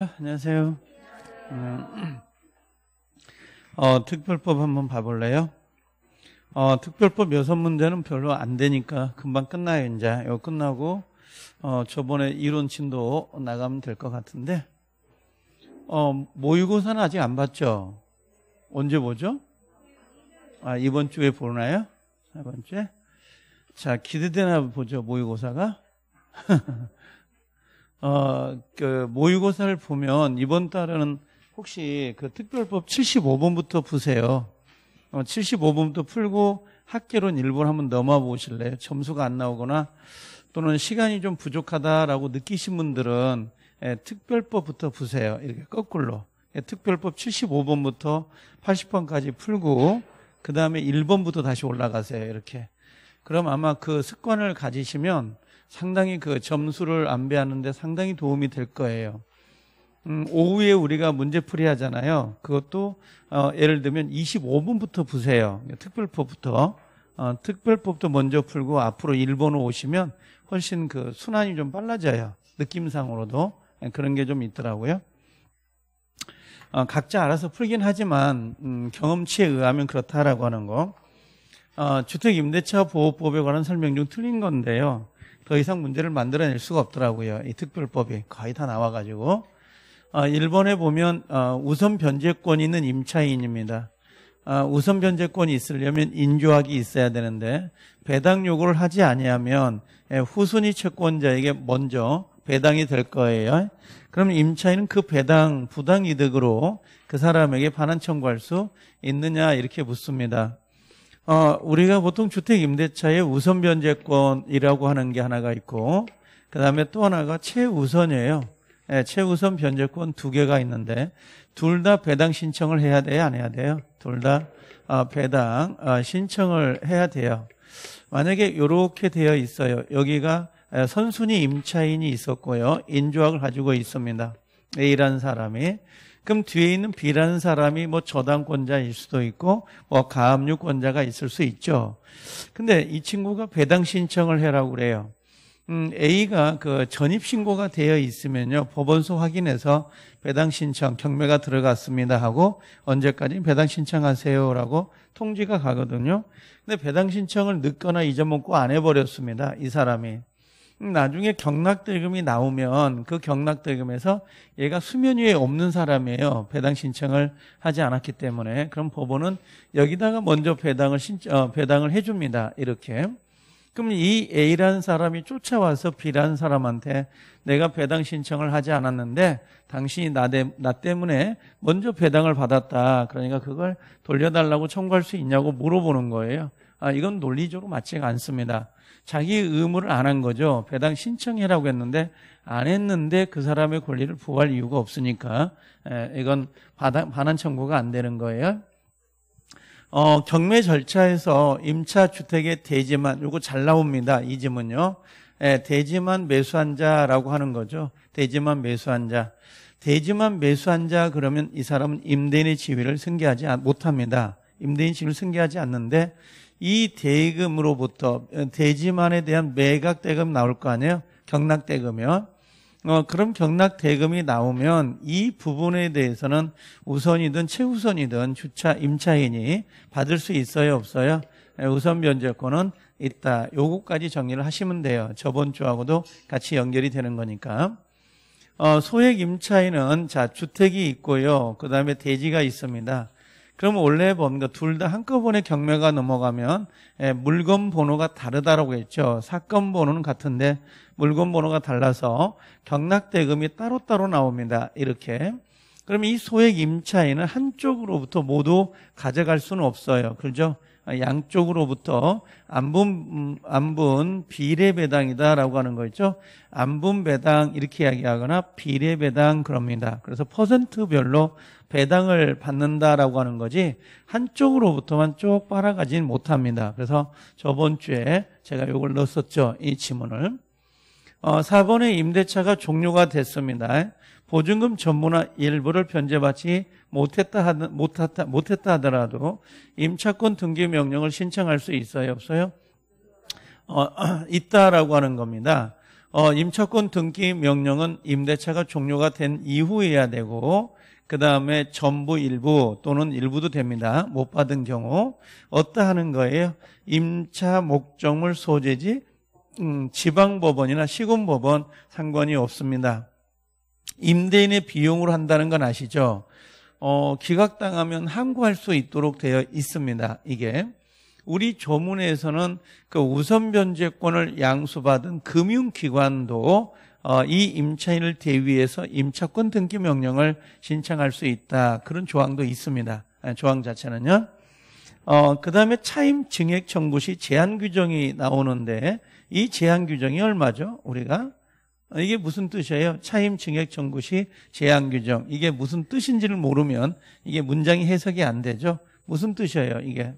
아, 안녕하세요. 음, 어, 특별법 한번 봐볼래요? 어, 특별법 여섯 문제는 별로 안 되니까 금방 끝나요, 이제. 이거 끝나고, 어, 저번에 이론친도 나가면 될 것 같은데, 어, 모의고사는 아직 안 봤죠? 언제 보죠? 아, 이번 주에 보나요? 이번 주에? 자, 기대되나 보죠, 모의고사가? 어, 그 모의고사를 보면 이번 달에는 혹시 그 특별법 75번부터 푸세요. 어, 75번부터 풀고 학계론 1번 한번 넘어 보실래요? 점수가 안 나오거나 또는 시간이 좀 부족하다라고 느끼신 분들은 예, 특별법부터 푸세요. 이렇게 거꾸로. 예, 특별법 75번부터 80번까지 풀고 그 다음에 1번부터 다시 올라가세요. 이렇게. 그럼 아마 그 습관을 가지시면 상당히 그 점수를 안배하는데 상당히 도움이 될 거예요. 음, 오후에 우리가 문제풀이 하잖아요. 그것도 어, 예를 들면 25분부터 보세요 특별법부터 어, 특별법도 먼저 풀고 앞으로 일본어 오시면 훨씬 그 순환이 좀 빨라져요. 느낌상으로도 예, 그런 게 좀 있더라고요. 어, 각자 알아서 풀긴 하지만 음, 경험치에 의하면 그렇다라고 하는 거. 어, 주택임대차 보호법에 관한 설명 중 틀린 건데요. 더 이상 문제를 만들어낼 수가 없더라고요. 이 특별법이 거의 다 나와가지고 아, 일본에 보면 아, 우선 변제권이 있는 임차인입니다. 아, 우선 변제권이 있으려면 인조학이 있어야 되는데 배당 요구를 하지 아니하면 예, 후순위 채권자에게 먼저 배당이 될 거예요. 그럼 임차인은 그 배당 부당 이득으로 그 사람에게 반환 청구할 수 있느냐 이렇게 묻습니다. 어, 우리가 보통 주택 임대차의 우선 변제권이라고 하는 게 하나가 있고 그 다음에 또 하나가 최우선이에요. 네, 최우선 변제권 두 개가 있는데 둘 다 배당 신청을 해야 돼요? 안 해야 돼요? 둘다 어, 아, 배당 어, 신청을 해야 돼요. 만약에 이렇게 되어 있어요. 여기가 아, 선순위 임차인이 있었고요. 인조학을 가지고 있습니다. A라는 사람이 그럼 뒤에 있는 B라는 사람이 뭐 저당권자일 수도 있고 뭐 가압류권자가 있을 수 있죠. 근데 이 친구가 배당 신청을 해라고 그래요. 음, A가 그 전입 신고가 되어 있으면요 법원소 확인해서 배당 신청 경매가 들어갔습니다 하고 언제까지 배당 신청하세요라고 통지가 가거든요. 근데 배당 신청을 늦거나 잊어먹고 안 해버렸습니다 이 사람이. 나중에 경락대금이 나오면 그 경락대금에서 얘가 수면 위에 없는 사람이에요. 배당 신청을 하지 않았기 때문에 그럼 법원은 여기다가 먼저 배당을 신청 어, 배당을 해줍니다. 이렇게. 그럼 이 A라는 사람이 쫓아와서 B라는 사람한테 내가 배당 신청을 하지 않았는데 당신이 나, 대, 나 때문에 먼저 배당을 받았다. 그러니까 그걸 돌려달라고 청구할 수 있냐고 물어보는 거예요. 아, 이건 논리적으로 맞지가 않습니다. 자기 의무를 안 한 거죠. 배당 신청해라고 했는데 안 했는데 그 사람의 권리를 보호할 이유가 없으니까 이건 반환 청구가 안 되는 거예요. 어, 경매 절차에서 임차 주택의 대지만 요거 잘 나옵니다. 이 지문요. 예, 대지만 매수한 자라고 하는 거죠. 대지만 매수한 자. 대지만 매수한 자 그러면 이 사람은 임대인의 지위를 승계하지 아, 못합니다. 임대인 지위를 승계하지 않는데 이 대금으로부터 어, 대지만에 대한 매각 대금 나올 거 아니에요? 경락 대금이요. 어, 그럼 경락 대금이 나오면 이 부분에 대해서는 우선이든 최우선이든 주차 임차인이 받을 수 있어요, 없어요? 예, 우선 변제권은 있다. 요거까지 정리를 하시면 돼요. 저번 주하고도 같이 연결이 되는 거니까. 어, 소액 임차인은 자 주택이 있고요. 그 다음에 대지가 있습니다. 그러면 원래 뭔가 둘다 한꺼번에 경매가 넘어가면 예, 물건 번호가 다르다라고 했죠. 사건 번호는 같은데 물건 번호가 달라서 경락대금이 따로따로 나옵니다. 이렇게. 그러면 이 소액 임차인은 한쪽으로부터 모두 가져갈 수는 없어요. 그죠? 양쪽으로부터 안분 안분 비례 배당이다라고 하는 거 있죠. 안분 배당 이렇게 이야기하거나 비례 배당 그럽니다. 그래서 퍼센트별로 배당을 받는다라고 하는 거지 한쪽으로부터만 쭉 빨아가진 못합니다. 그래서 저번 주에 제가 이걸 넣었었죠. 이 지문을 어, 4번의 임대차가 종료가 됐습니다. 보증금 전부나 일부를 변제받지 못했다, 하, 못했다, 못했다 하더라도 임차권 등기 명령을 신청할 수 있어요? 없어요? 어, 있다라고 하는 겁니다. 어, 임차권 등기 명령은 임대차가 종료가 된 이후에야 되고 그 다음에 전부 일부 또는 일부도 됩니다. 못 받은 경우 어떠 하는 거예요? 임차 목적물 소재지 음, 지방법원이나 시군법원 상관이 없습니다. 임대인의 비용으로 한다는 건 아시죠? 어, 기각당하면 항고할 수 있도록 되어 있습니다. 이게 우리 조문에서는 그 우선 변제권을 양수받은 금융기관도 어, 이 임차인을 대위해서 임차권 등기 명령을 신청할 수 있다. 그런 조항도 있습니다. 아, 조항 자체는요. 어, 그 다음에 차임 증액 청구 시 제한 규정이 나오는데 이 제한 규정이 얼마죠? 우리가 이게 무슨 뜻이에요? 차임 증액 정구시 제한 규정. 이게 무슨 뜻인지를 모르면 이게 문장이 해석이 안 되죠. 무슨 뜻이에요, 이게?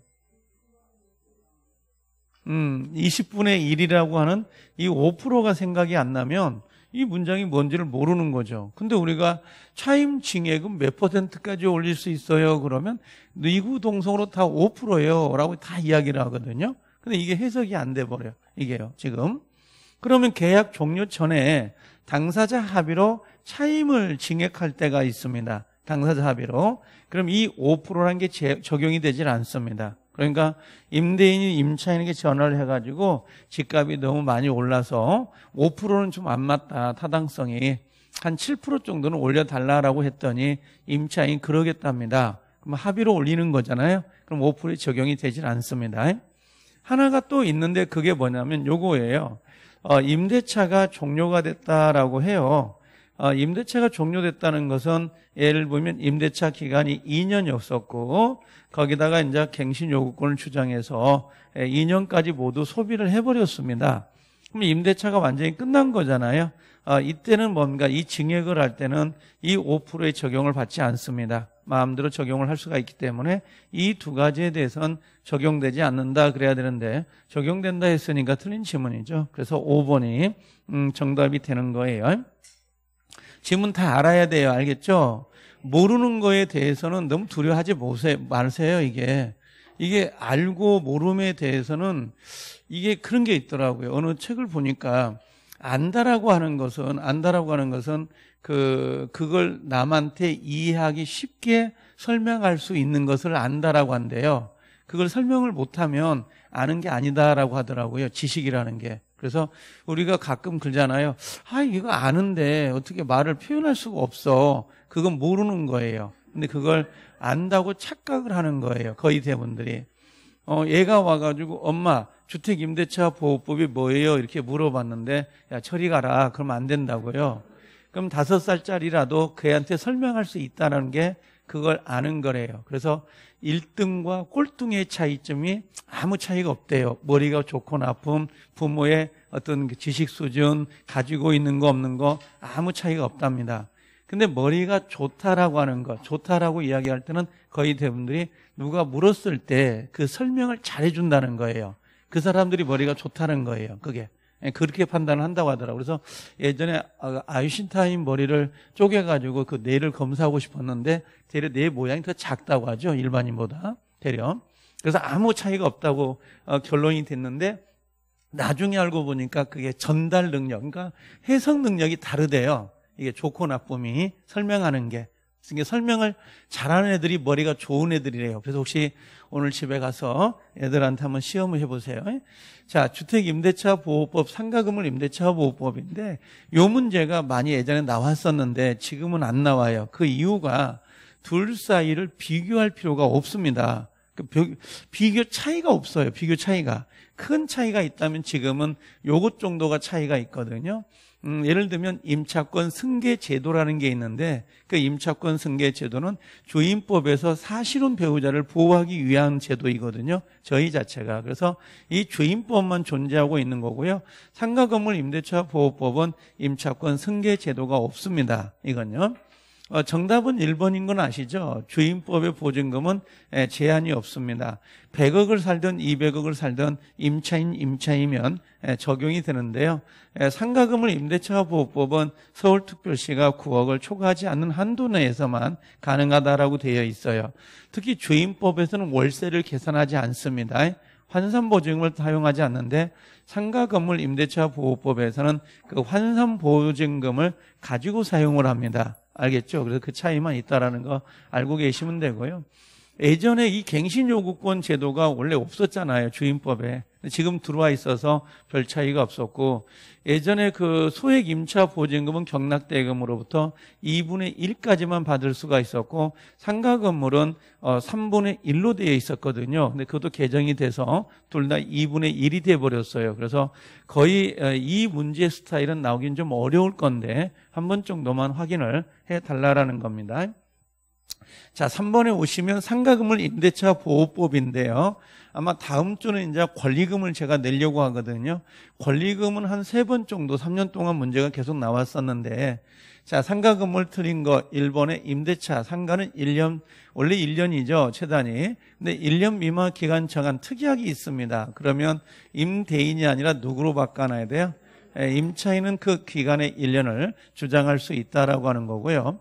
음, 20분의 1이라고 하는 이 5%가 생각이 안 나면 이 문장이 뭔지를 모르는 거죠. 근데 우리가 차임 증액은 몇 퍼센트까지 올릴 수 있어요? 그러면 이구 동성으로 다 5%예요. 라고 다 이야기를 하거든요. 근데 이게 해석이 안 돼 버려. 이게요. 지금 그러면 계약 종료 전에 당사자 합의로 차임을 증액할 때가 있습니다. 당사자 합의로. 그럼 이 5%라는 게 적용이 되질 않습니다. 그러니까 임대인이 임차인에게 전화를 해가지고 집값이 너무 많이 올라서 5%는 좀 안 맞다. 타당성이. 한 7% 정도는 올려달라라고 했더니 임차인이 그러겠답니다. 그럼 합의로 올리는 거잖아요. 그럼 5%에 적용이 되질 않습니다. 하나가 또 있는데 그게 뭐냐면 요거예요. 어, 임대차가 종료가 됐다라고 해요. 어, 임대차가 종료됐다는 것은 예를 보면 임대차 기간이 2년이었었고 거기다가 이제 갱신 요구권을 주장해서 2년까지 예, 모두 소비를 해버렸습니다. 그럼 임대차가 완전히 끝난 거잖아요. 어, 이때는 뭔가 이 증액을 할 때는 이 5%의 적용을 받지 않습니다. 마음대로 적용을 할 수가 있기 때문에 이 두 가지에 대해서는 적용되지 않는다 그래야 되는데 적용된다 했으니까 틀린 지문이죠. 그래서 5번이 음, 정답이 되는 거예요. 지문 다 알아야 돼요. 알겠죠? 모르는 거에 대해서는 너무 두려워하지 마세요. 이게 이게 알고 모름에 대해서는 이게 그런 게 있더라고요. 어느 책을 보니까 안다라고 하는 것은 안다라고 하는 것은 그 그걸 남한테 이해하기 쉽게 설명할 수 있는 것을 안다라고 한대요. 그걸 설명을 못하면 아는 게 아니다라고 하더라고요. 지식이라는 게. 그래서 우리가 가끔 그러잖아요. 아, 이거 아는데 어떻게 말을 표현할 수가 없어. 그건 모르는 거예요. 근데 그걸 안다고 착각을 하는 거예요. 거의 대부분들이. 어, 얘가 와가지고 엄마 주택임대차 보호법이 뭐예요? 이렇게 물어봤는데 야 처리 가라. 그러면 안 된다고요. 그럼 다섯 살짜리라도 그애한테 설명할 수 있다는 게 그걸 아는 거래요. 그래서 1등과 꼴등의 차이점이 아무 차이가 없대요. 머리가 좋고 나쁨, 부모의 어떤 그 지식 수준, 가지고 있는 거 없는 거 아무 차이가 없답니다. 근데 머리가 좋다라고 하는 거, 좋다라고 이야기할 때는 거의 대부분들이 누가 물었을 때 그 설명을 잘해준다는 거예요. 그 사람들이 머리가 좋다는 거예요. 그게. 예, 그렇게 판단을 한다고 하더라고요. 그래서 예전에 아, 아인슈타인 머리를 쪼개가지고 그 뇌를 검사하고 싶었는데 대략뇌 모양이 더 작다고 하죠. 일반인보다 대략 그래서 아무 차이가 없다고 어, 결론이 됐는데 나중에 알고 보니까 그게 전달 능력, 그러니까 해석 능력이 다르대요. 이게 좋고 나쁨이 설명하는 게. 그러니까 설명을 잘하는 애들이 머리가 좋은 애들이래요. 그래서 혹시 오늘 집에 가서 애들한테 한번 시험을 해보세요. 자, 주택임대차보호법, 상가금을 임대차보호법인데 요 문제가 많이 예전에 나왔었는데 지금은 안 나와요. 그 이유가 둘 사이를 비교할 필요가 없습니다. 그 비교 차이가 없어요. 비교 차이가. 큰 차이가 있다면 지금은 요것 정도가 차이가 있거든요. 음, 예를 들면 임차권 승계 제도라는 게 있는데 그 임차권 승계 제도는 주임법에서 사실혼 배우자를 보호하기 위한 제도이거든요. 저희 자체가. 그래서 이 주임법만 존재하고 있는 거고요. 상가 건물 임대차 보호법은 임차권 승계 제도가 없습니다. 이건요. 어, 정답은 1번인 건 아시죠? 주임법의 보증금은 제한이 없습니다. 100억을 살든 200억을 살든 임차인 임차이면 적용이 되는데요. 상가금을 임대차 보호법은 서울특별시가 9억을 초과하지 않는 한도 내에서만 가능하다라고 되어 있어요. 특히 주임법에서는 월세를 계산하지 않습니다. 환산보증을 사용하지 않는데 상가건물 임대차 보호법에서는 그 환산보증금을 가지고 사용을 합니다. 알겠죠? 그래서 그 차이만 있다라는 거 알고 계시면 되고요. 예전에 이 갱신 요구권 제도가 원래 없었잖아요. 주임법에. 지금 들어와 있어서 별 차이가 없었고 예전에 그 소액 임차 보증금은 경락대금으로부터 2분의 1까지만 받을 수가 있었고 상가 건물은 3분의 어, 1로 되어 있었거든요. 근데 그것도 개정이 돼서 둘 다 2분의 1이 돼 버렸어요. 그래서 거의 어, 이 문제 스타일은 나오긴 좀 어려울 건데 한 번 정도만 확인을 해 달라라는 겁니다. 자, 3번에 오시면 상가금을 임대차 보호법인데요. 아마 다음 주는 이제 권리금을 제가 내려고 하거든요. 권리금은 한 세 번 정도 3년 동안 문제가 계속 나왔었는데 자, 상가금을 틀린 거 1번에 임대차 상가는 1년 원래 1년이죠, 최단이. 근데 1년 미만 기간 정한 특약이 있습니다. 그러면 임대인이 아니라 누구로 바꿔놔야 돼요? 예, 임차인은 그 기간에 1년을 주장할 수 있다라고 하는 거고요.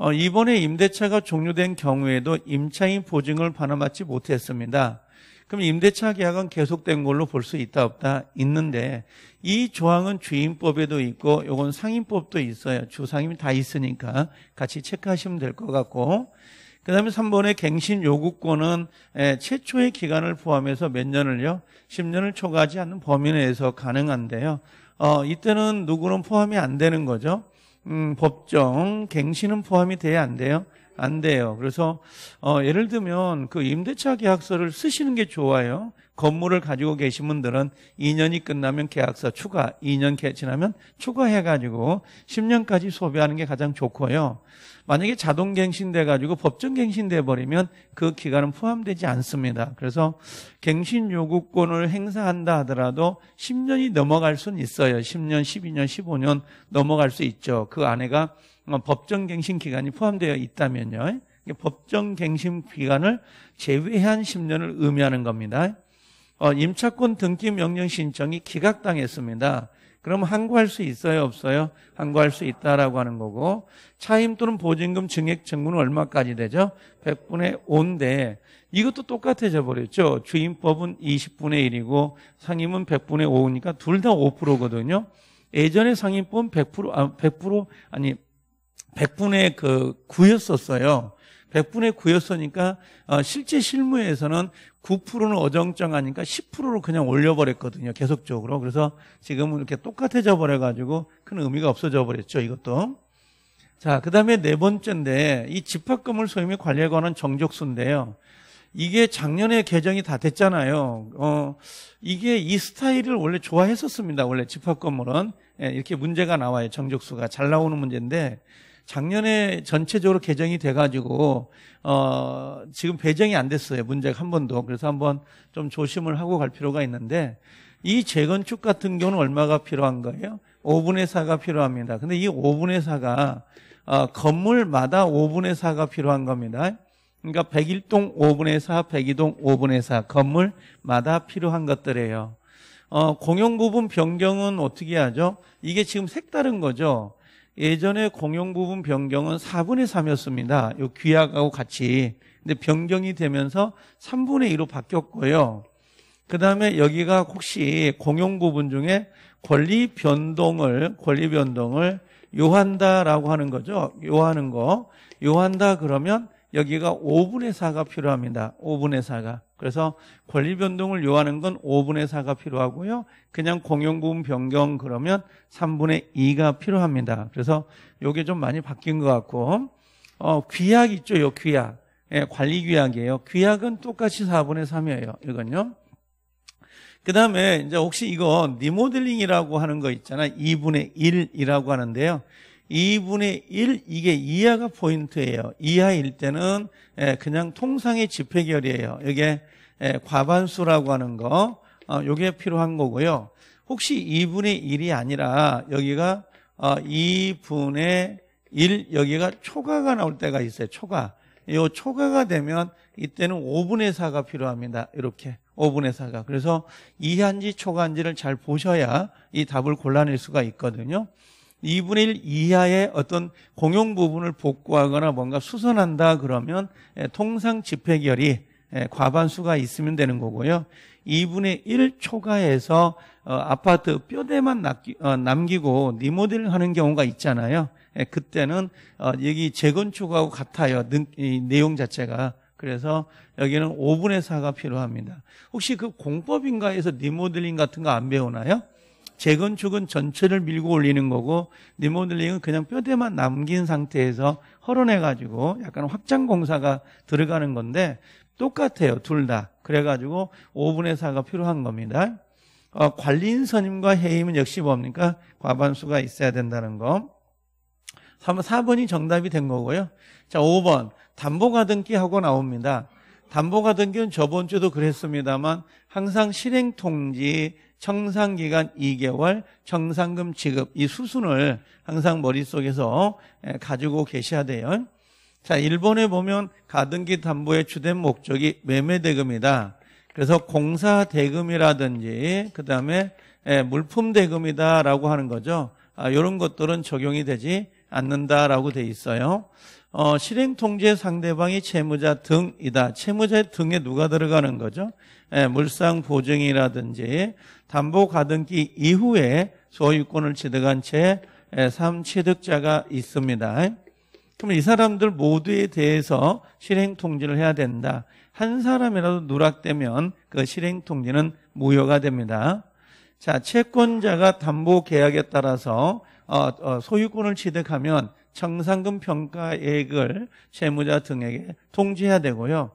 어, 이번에 임대차가 종료된 경우에도 임차인 보증을 반환받지 못했습니다. 그럼 임대차 계약은 계속된 걸로 볼 수 있다 없다 있는데 이 조항은 주임법에도 있고 이건 상임법도 있어요. 주상임 다 있으니까 같이 체크하시면 될 것 같고 그 다음에 3번의 갱신 요구권은 예, 최초의 기간을 포함해서 몇 년을요? 10년을 초과하지 않는 범위 내에서 가능한데요. 어, 이때는 누구는 포함이 안 되는 거죠. 음, 법정 갱신은 포함이 돼야 안 돼요? 안 돼요. 그래서 어, 예를 들면 그 임대차 계약서를 쓰시는 게 좋아요. 건물을 가지고 계신 분들은 2년이 끝나면 계약서 추가, 2년 지나면 추가해가지고 10년까지 소비하는 게 가장 좋고요. 만약에 자동 갱신돼 가지고 법정 갱신돼 버리면 그 기간은 포함되지 않습니다. 그래서 갱신 요구권을 행사한다 하더라도 10년이 넘어갈 수는 있어요. 10년, 12년, 15년 넘어갈 수 있죠. 그 안에가 법정 갱신 기간이 포함되어 있다면요. 법정 갱신 기간을 제외한 10년을 의미하는 겁니다. 어, 임차권 등기 명령 신청이 기각당했습니다. 그럼 항고할 수 있어요, 없어요? 항고할 수 있다라고 하는 거고 차임 또는 보증금 증액 증문은 얼마까지 되죠? 100분의 5인데 이것도 똑같아져 버렸죠. 주임법은 20분의 1이고 상임은 100분의 5니까 둘 다 5%거든요. 예전에 상임법은 100% 아, 100% 아니 100분의 그 9였었어요. 100분의 9였으니까 어, 실제 실무에서는 9%는 어정쩡하니까 10%로 그냥 올려버렸거든요. 계속적으로. 그래서 지금은 이렇게 똑같아져 버려가지고 큰 의미가 없어져 버렸죠. 이것도. 자, 그 다음에 네 번째인데 이 집합금을 소유미 관리에 관한 정적수인데요. 이게 작년에 개정이 다 됐잖아요. 어, 이게 이 스타일을 원래 좋아했었습니다. 원래 집합건물은. 예, 이렇게 문제가 나와요. 정적수가. 잘 나오는 문제인데 작년에 전체적으로 개정이 돼가지고 어 지금 배정이 안 됐어요 문제가 한 번도 그래서 한번 좀 조심을 하고 갈 필요가 있는데 이 재건축 같은 경우는 얼마가 필요한 거예요? 5분의 4가 필요합니다. 근데 이 5분의 4가 어, 건물마다 5분의 4가 필요한 겁니다. 그러니까 101동 5분의 4, 102동 5분의 4 건물마다 필요한 것들이에요. 어, 공용 부분 변경은 어떻게 하죠? 이게 지금 색다른 거죠. 예전에 공용 부분 변경은 4분의 3이었습니다. 이 귀약하고 같이. 근데 변경이 되면서 3분의 2로 바뀌었고요. 그 다음에 여기가 혹시 공용 부분 중에 권리 변동을, 권리 변동을 요한다라고 하는 거죠. 요하는 거. 요한다 그러면 여기가 5분의 4가 필요합니다. 5분의 4가. 그래서 권리 변동을 요하는 건 5분의 4가 필요하고요. 그냥 공용부분 변경 그러면 3분의 2가 필요합니다. 그래서 이게 좀 많이 바뀐 것 같고 어, 귀약 있죠, 요 귀약. 예, 관리 귀약이에요. 귀약은 똑같이 4분의 3이에요. 이건요. 그 다음에 이제 혹시 이거 리모델링이라고 하는 거 있잖아. 2분의 1이라고 하는데요. 2분의 1 이게 이하가 포인트예요. 이하일 때는 예, 그냥 통상의 집회결이에요. 이게 예, 과반수라고 하는 거 이게 어, 필요한 거고요. 혹시 2분의 1이 아니라 여기가 2분의 어, 1 여기가 초과가 나올 때가 있어요. 초과. 이 초과가 되면 이때는 5분의 4가 필요합니다. 이렇게 5분의 4가. 그래서 이한지 초과한지를 잘 보셔야 이 답을 골라낼 수가 있거든요. 2분의 1 이하의 어떤 공용 부분을 복구하거나 뭔가 수선한다 그러면 예, 통상 집회결이 예, 과반수가 있으면 되는 거고요. 2분의 1 초과해서 어, 아파트 뼈대만 어, 남기고 리모델링 하는 경우가 있잖아요. 예, 그때는 어, 여기 재건축하고 같아요. 내용 자체가. 그래서 여기는 5분의 4가 필요합니다. 혹시 그공법인가해서 리모델링 같은 거 안 배우나요? 재건축은 전체를 밀고 올리는 거고 리모델링은 그냥 뼈대만 남긴 상태에서 허론해가지고 약간 확장 공사가 들어가는 건데 똑같아요 둘 다. 그래가지고 5분의 4가 필요한 겁니다. 어, 관리인선임과 해임은 역시 뭡니까? 과반수가 있어야 된다는 거. 4번이 정답이 된 거고요. 자, 5번. 담보가등기 하고 나옵니다. 담보 가던 건 저번 주도 그랬습니다만 항상 실행 통지, 청산 기간 2개월, 청산금 지급 이 수순을 항상 머릿속에서 가지고 계셔야 돼요. 자, 일본에 보면 가등기 담보의 주된 목적이 매매 대금이다. 그래서 공사 대금이라든지 그다음에 물품 대금이다라고 하는 거죠. 아, 이런 것들은 적용이 되지 않는다라고 돼 있어요. 어, 실행 통제 상대방이 채무자 등이다. 채무자 등에 누가 들어가는 거죠? 예, 물상 보증이라든지 담보 가등기 이후에 소유권을 취득한 채 예, 3취득자가 있습니다. 그럼 이 사람들 모두에 대해서 실행 통지를 해야 된다. 한 사람이라도 누락되면 그 실행 통지는 무효가 됩니다. 자, 채권자가 담보 계약에 따라서 어, 어, 소유권을 취득하면 정상금 평가액을 채무자 등에게 통지해야 되고요.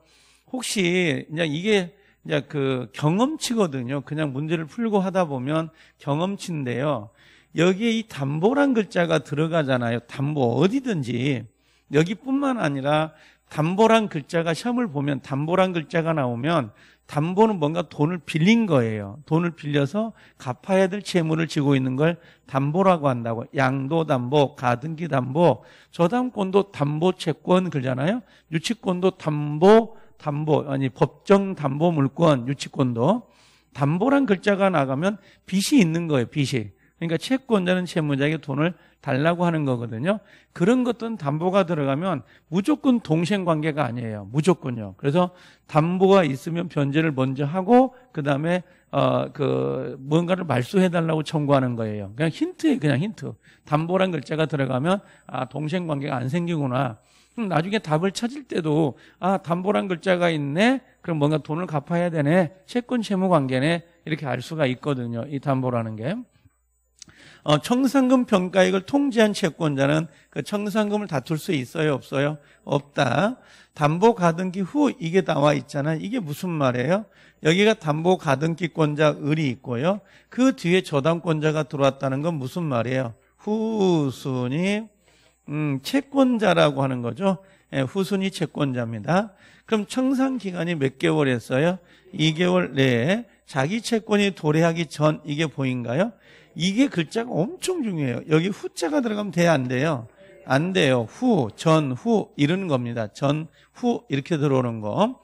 혹시 그냥 이게 이제 그 경험치거든요. 그냥 문제를 풀고 하다 보면 경험치인데요. 여기에 이 담보란 글자가 들어가잖아요. 담보 어디든지 여기뿐만 아니라 담보란 글자가 시험을 보면 담보란 글자가 나오면 담보는 뭔가 돈을 빌린 거예요. 돈을 빌려서 갚아야 될 채무를 지고 있는 걸 담보라고 한다고. 양도 담보, 가등기 담보, 저당권도 담보 채권 그러잖아요. 유치권도 담보, 담보, 아니 법정 담보 물권, 유치권도 담보란 글자가 나가면 빚이 있는 거예요. 빚이. 그러니까 채권자는 채무자에게 돈을 달라고 하는 거거든요. 그런 것들은 담보가 들어가면 무조건 동생 관계가 아니에요. 무조건요. 그래서 담보가 있으면 변제를 먼저 하고 그다음에 어, 그 뭔가를 말소해 달라고 청구하는 거예요. 그냥 힌트예요. 그냥 힌트. 담보란 글자가 들어가면 아, 동생 관계가 안 생기구나. 그럼 나중에 답을 찾을 때도 아, 담보란 글자가 있네. 그럼 뭔가 돈을 갚아야 되네. 채권 채무 관계네. 이렇게 알 수가 있거든요. 이 담보라는 게. 어, 청산금 평가액을 통지한 채권자는 그 청산금을 다툴 수 있어요, 없어요? 없다. 담보 가등기 후 이게 나와 있잖아. 이게 무슨 말이에요? 여기가 담보 가등기권자 을이 있고요. 그 뒤에 저당권자가 들어왔다는 건 무슨 말이에요? 후순위 음, 채권자라고 하는 거죠. 예, 후순위 채권자입니다. 그럼 청산 기간이 몇개월했어요 2개월 내에 자기 채권이 도래하기 전 이게 보인가요? 이게 글자가 엄청 중요해요. 여기 후자가 들어가면 돼, 안 돼요? 안 돼요. 후, 전, 후 이러는 겁니다. 전, 후 이렇게 들어오는 거.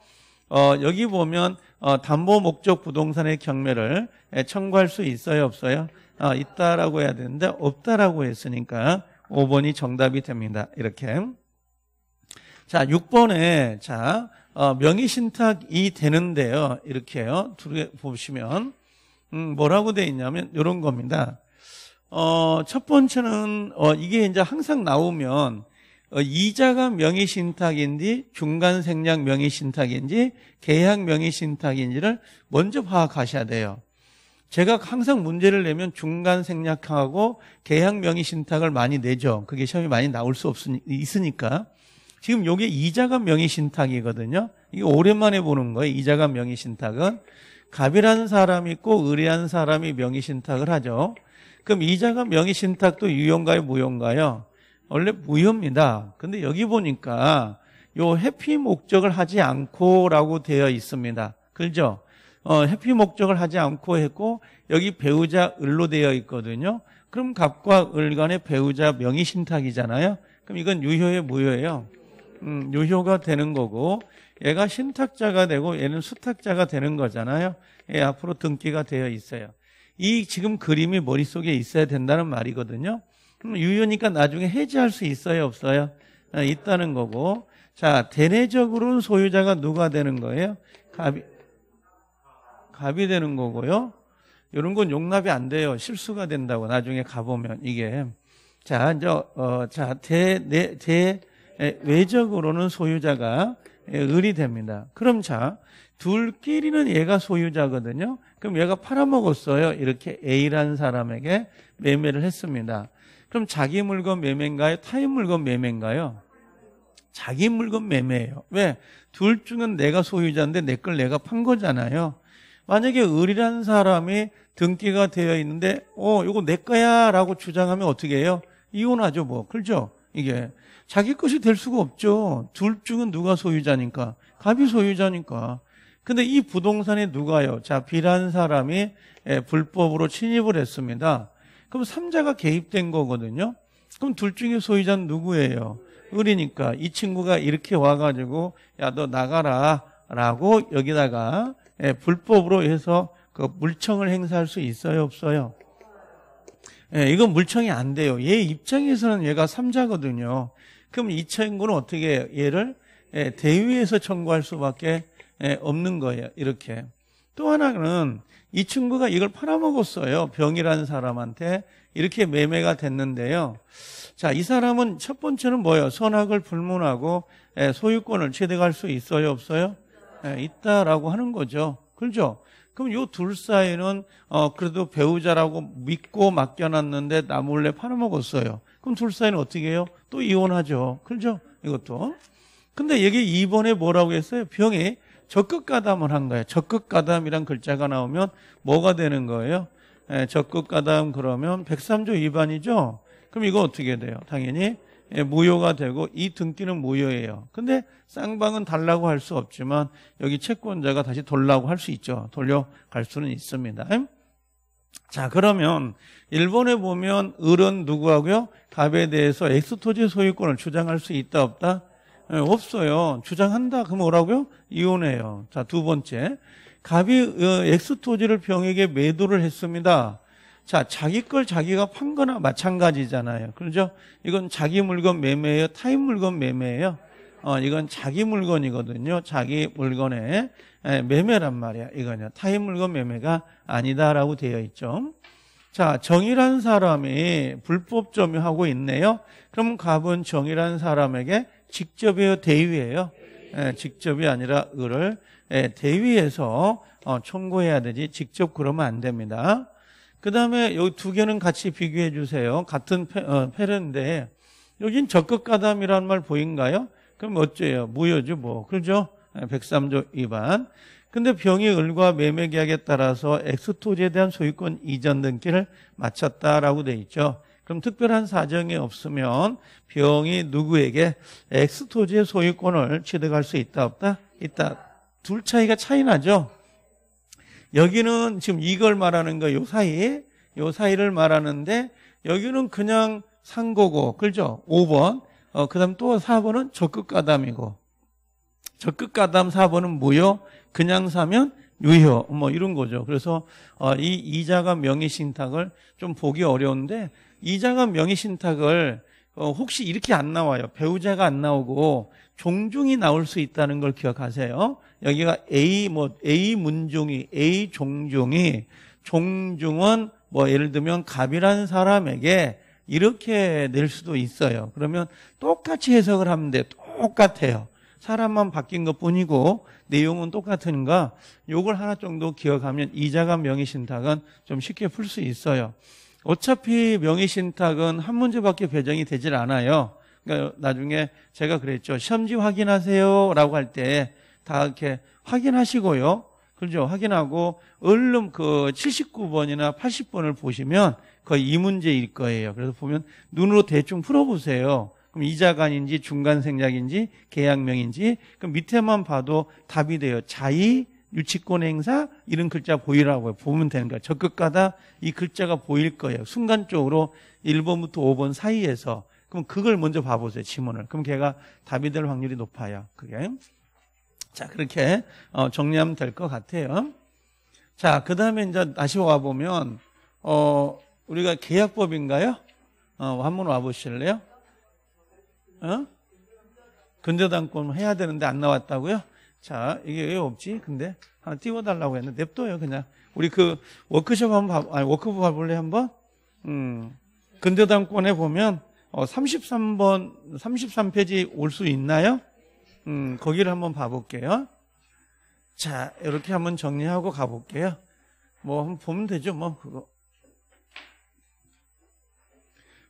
어, 여기 보면 어, 담보 목적 부동산의 경매를 청구할 수 있어요, 없어요? 아, 있다라고 해야 되는데 없다라고 했으니까 5번이 정답이 됩니다. 이렇게. 자, 6번에 자, 어, 명의 신탁이 되는데요. 이렇게요. 두 개 보시면 음, 뭐라고 돼 있냐면 이런 겁니다. 어, 첫 번째는 어, 이게 이제 항상 나오면 어, 이자가 명의신탁인지 중간 생략 명의신탁인지 계약 명의신탁인지를 먼저 파악하셔야 돼요. 제가 항상 문제를 내면 중간 생략하고 계약 명의신탁을 많이 내죠. 그게 시험이 많이 나올 수없으 있으니까. 지금 이게 이자가 명의신탁이거든요. 이게 오랜만에 보는 거예요. 이자가 명의신탁은. 갑이라는 사람이 있고 을이라는 사람이 명의신탁을 하죠. 그럼 이자가 명의신탁도 유효인가요? 무효가요 원래 무효입니다. 근데 여기 보니까 요 해피 목적을 하지 않고라고 되어 있습니다. 그죠? 어, 해피 목적을 하지 않고 했고 여기 배우자 을로 되어 있거든요. 그럼 갑과 을 간의 배우자 명의신탁이잖아요. 그럼 이건 유효의 무효예요. 음, 유효가 되는 거고 얘가 신탁자가 되고 얘는 수탁자가 되는 거잖아요. 예, 앞으로 등기가 되어 있어요. 이 지금 그림이 머릿속에 있어야 된다는 말이거든요. 그럼 유효니까 나중에 해지할 수 있어요, 없어요? 아, 있다는 거고. 자, 대내적으로 는 소유자가 누가 되는 거예요? 갑이, 갑이 되는 거고요. 이런 건 용납이 안 돼요. 실수가 된다고 나중에 가보면 이게 자 이제 어자 대내대 외적으로는 소유자가 예, 을이 됩니다. 그럼 자, 둘끼리는 얘가 소유자거든요. 그럼 얘가 팔아먹었어요. 이렇게 A라는 사람에게 매매를 했습니다. 그럼 자기 물건 매매인가요? 타인 물건 매매인가요? 자기 물건 매매예요. 왜? 둘 중은 내가 소유자인데 내 걸 내가 판 거잖아요. 만약에 을이라는 사람이 등기가 되어 있는데 어, 이거 내 거야라고 주장하면 어떻게 해요? 이혼하죠, 뭐. 그렇죠? 이게 자기 것이 될 수가 없죠. 둘 중은 누가 소유자니까. 갑이 소유자니까. 근데 이 부동산에 누가요? 자, 비란 사람이 예, 불법으로 침입을 했습니다. 그럼 3자가 개입된 거거든요. 그럼 둘 중에 소유자는 누구예요? 을이니까 이 친구가 이렇게 와가지고 야 너 나가라 라고 여기다가 예, 불법으로 해서 그 물청을 행사할 수 있어요 없어요? 예, 이건 물청이 안 돼요. 얘 입장에서는 얘가 삼자거든요. 그럼 이 청구는 어떻게 얘를 예, 대위에서 청구할 수밖에 예, 없는 거예요. 이렇게. 또 하나는 이 친구가 이걸 팔아먹었어요. 병이라는 사람한테 이렇게 매매가 됐는데요. 자, 이 사람은 첫 번째는 뭐예요? 선악을 불문하고 예, 소유권을 취득할 수 있어요, 없어요? 네, 있다라고 하는 거죠. 그렇죠? 그럼 요 둘 사이는 어, 그래도 배우자라고 믿고 맡겨놨는데 나 몰래 팔아먹었어요. 그럼 둘 사이는 어떻게 해요? 또 이혼하죠. 그렇죠? 이것도. 근데 여기 2번에 뭐라고 했어요? 병에 적극 가담을 한 거예요. 적극 가담이란 글자가 나오면 뭐가 되는 거예요? 예, 적극 가담 그러면 103조 2반이죠 그럼 이거 어떻게 돼요? 당연히 예, 무효가 되고 이 등기는 무효예요. 근데 쌍방은 달라고 할 수 없지만 여기 채권자가 다시 돌라고 할 수 있죠. 돌려갈 수는 있습니다. 자, 그러면 일본에 보면 을은 누구하고요? 갑에 대해서 엑스토지 소유권을 주장할 수 있다 없다? 네, 없어요. 주장한다. 그럼 뭐라고요? 이혼해요. 자, 두 번째. 갑이 어, 엑스토지를 병에게 매도를 했습니다. 자, 자기 걸 자기가 판 거나 마찬가지잖아요. 그렇죠? 이건 자기 물건 매매예요? 타인 물건 매매예요? 어, 이건 자기 물건이거든요. 자기 물건의 매매란 말이야. 이거는 타인 물건 매매가 아니다라고 되어 있죠. 자, 정이란 사람이 불법 점유하고 있네요. 그럼 갑은 정이란 사람에게 직접이요, 대위예요. 예, 직접이 아니라 을을 예, 대위해서 어, 청구해야 되지 직접 그러면 안 됩니다. 그 다음에 여기 두 개는 같이 비교해 주세요. 같은 패, 어, 페인데 여긴 적극가담이라는 말 보인가요? 그럼 어째요? 무효죠, 뭐. 그죠? 103조 예, 2반 근데 병의 을과 매매 계약에 따라서 엑스토지에 대한 소유권 이전 등기를 마쳤다라고 돼 있죠. 그럼 특별한 사정이 없으면 병이 누구에게 엑스토지의 소유권을 취득할 수 있다 없다? 있다. 둘 차이가 차이 나죠. 여기는 지금 이걸 말하는 거요 사이, 요 사이를 말하는데 여기는 그냥 상고고 그죠? 5번. 어, 그 다음 또 4번은 적극 가담이고. 적극 가담 4번은 무효, 그냥 사면 유효, 뭐 이런 거죠. 그래서 어, 이 이자가 명의신탁을 좀 보기 어려운데, 이자가 명의신탁을 어, 혹시 이렇게 안 나와요. 배우자가 안 나오고 종종이 나올 수 있다는 걸 기억하세요. 여기가 A 뭐 A 문종이 A 종종이 종중은 뭐 예를 들면 갑이라는 사람에게 이렇게 낼 수도 있어요. 그러면 똑같이 해석을 하면 돼요 똑같아요. 사람만 바뀐 것 뿐이고 내용은 똑같은가까 요걸 하나 정도 기억하면 이자간 명의신탁은 좀 쉽게 풀 수 있어요. 어차피 명의신탁은 한 문제밖에 배정이 되질 않아요. 그러니까 나중에 제가 그랬죠. 시험지 확인하세요라고 할 때 다 이렇게 확인하시고요. 그죠? 렇 확인하고 얼른 그 79번이나 80번을 보시면 거의 이 문제일 거예요. 그래서 보면 눈으로 대충 풀어보세요. 그럼 이자간인지 중간생략인지 계약명인지 그럼 밑에만 봐도 답이 돼요. 자의 유치권 행사 이런 글자 보이라고 보면 되는 거예요. 적극가다이 글자가 보일 거예요. 순간적으로 1번부터 5번 사이에서 그럼 그걸 먼저 봐보세요. 지문을. 그럼 걔가 답이 될 확률이 높아요. 그게. 자 그렇게 어, 정리하면 될 것 같아요. 자그 다음에 이제 다시 와보면 어 우리가 계약법인가요? 어, 한 번 와보실래요? 어? 근저당권 해야 되는데 안 나왔다고요? 자, 이게 왜 없지? 근데 하나 띄워달라고 했는데 냅둬요, 그냥. 우리 그 워크숍 한번 봐, 아니, 워크북 봐볼래 한번? 음, 근저당권에 보면 어, 33번, 33페이지 올 수 있나요? 음, 거기를 한번 봐볼게요. 자, 이렇게 한번 정리하고 가볼게요. 뭐, 한번 보면 되죠, 뭐, 그거.